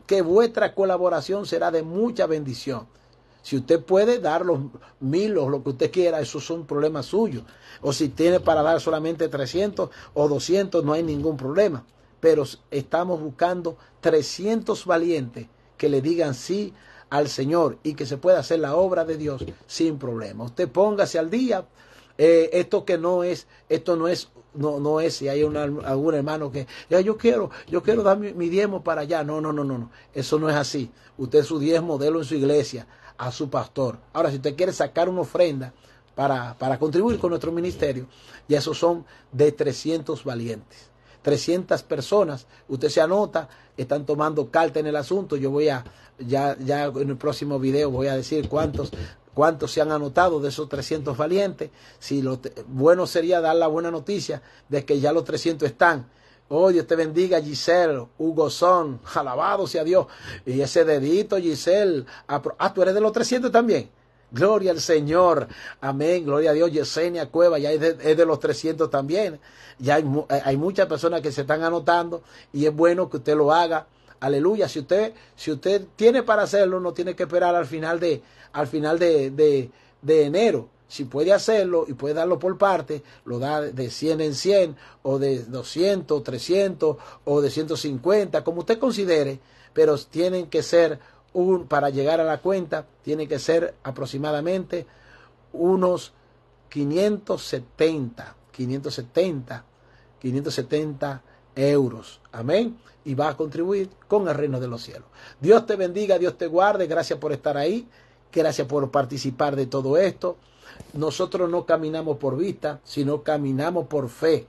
Que vuestra colaboración será de mucha bendición. Si usted puede dar los mil o lo que usted quiera, eso es un problema suyo. O si tiene para dar solamente 300 o 200, no hay ningún problema. Pero estamos buscando 300 valientes que le digan sí al Señor y que se pueda hacer la obra de Dios sin problema. Usted póngase al día, eh, esto que no es, esto no es, no, no es si hay algún hermano que, ya yo quiero, yo quiero dar mi, diezmo para allá. No, no, no, no, no. Eso no es así. Usted su diezmo, modelo en su iglesia, a su pastor. Ahora, si usted quiere sacar una ofrenda para, para contribuir con nuestro ministerio, ya esos son de 300 valientes. 300 personas, usted se anota, están tomando carta en el asunto. Yo voy a, ya, ya en el próximo video voy a decir cuántos cuántos se han anotado de esos 300 valientes. Si lo bueno sería dar la buena noticia de que ya los 300 están. Oh, Dios te bendiga, Giselle, Hugo Son, alabado sea Dios. Y ese dedito, Giselle. Ah, tú eres de los 300 también. Gloria al Señor. Amén. Gloria a Dios. Yesenia Cueva ya es de, los 300 también. Ya hay, eh, hay, muchas personas que se están anotando y es bueno que usted lo haga. Aleluya. Si usted, si usted tiene para hacerlo, no tiene que esperar al final de, al final de, de, de enero. Si puede hacerlo y puede darlo por parte, lo da de 100 en 100 o de 200, 300 o de 150, como usted considere, pero tienen que ser un, para llegar a la cuenta, tiene que ser aproximadamente unos 570, 570, 570 euros. Amén. Y va a contribuir con el reino de los cielos. Dios te bendiga, Dios te guarde. Gracias por estar ahí. Gracias por participar de todo esto. Nosotros no caminamos por vista, sino caminamos por fe.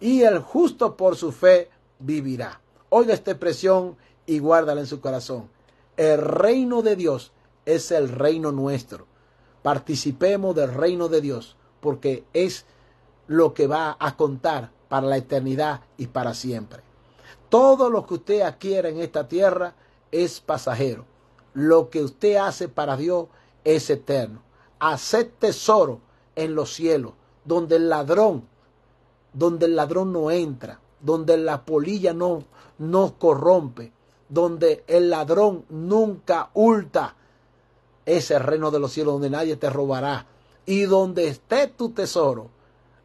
Y el justo por su fe vivirá. Oiga esta expresión y guárdala en su corazón. El reino de Dios es el reino nuestro. Participemos del reino de Dios porque es lo que va a contar para la eternidad y para siempre. Todo lo que usted adquiera en esta tierra es pasajero, lo que usted hace para Dios es eterno. Haced tesoro en los cielos, donde el ladrón, donde el ladrón no entra, donde la polilla no, no corrompe, donde el ladrón nunca ulta... Ese reino de los cielos donde nadie te robará. Y donde esté tu tesoro,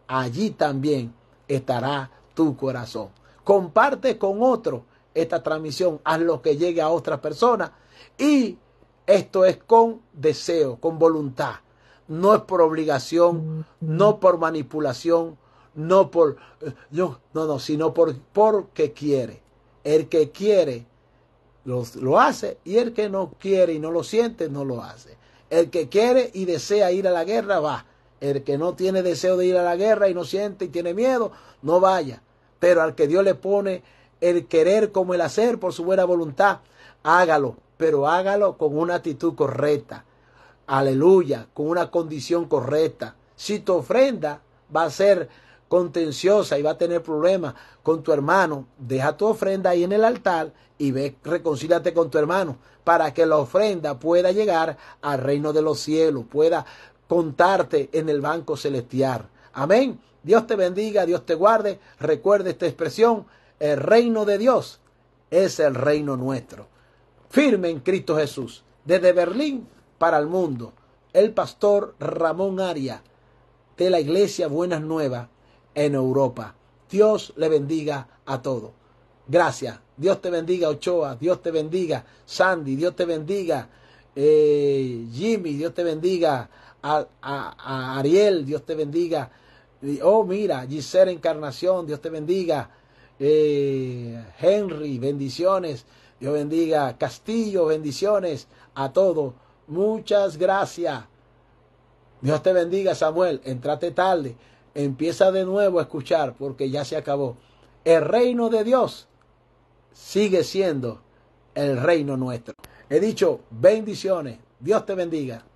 allí también estará tu corazón. Comparte con otro esta transmisión. Haz lo que llegue a otras personas y esto es con deseo, con voluntad. No es por obligación, no por manipulación, no por... Eh, no, no, no sino por, porque quiere. El que quiere lo hace y el que no quiere y no lo siente no lo hace. El que quiere y desea ir a la guerra va. El que no tiene deseo de ir a la guerra y no siente y tiene miedo, no vaya. Pero al que Dios le pone el querer como el hacer por su buena voluntad, hágalo pero hágalo con una actitud correcta. Aleluya, con una condición correcta. Si tu ofrenda va a ser contenciosa y va a tener problemas con tu hermano, deja tu ofrenda ahí en el altar y ve, reconcílate con tu hermano para que la ofrenda pueda llegar al reino de los cielos, pueda contarte en el banco celestial. Amén. Dios te bendiga, Dios te guarde. Recuerda esta expresión, el reino de Dios es el reino nuestro firme en Cristo Jesús. Desde Berlín para el mundo, el pastor Ramón Aria de la Iglesia Buenas Nuevas en Europa. Dios le bendiga a todos. Gracias. Dios te bendiga, Ochoa. Dios te bendiga, Sandy. Dios te bendiga, eh, Jimmy. Dios te bendiga, a, Ariel. Dios te bendiga. Oh, mira, Gisela Encarnación. Dios te bendiga. Eh, Henry, bendiciones. Dios bendiga. Castillo, bendiciones a todos. Muchas gracias. Dios te bendiga, Samuel. Entrate tarde. Empieza de nuevo a escuchar porque ya se acabó. El reino de Dios sigue siendo el reino nuestro. He dicho bendiciones. Dios te bendiga.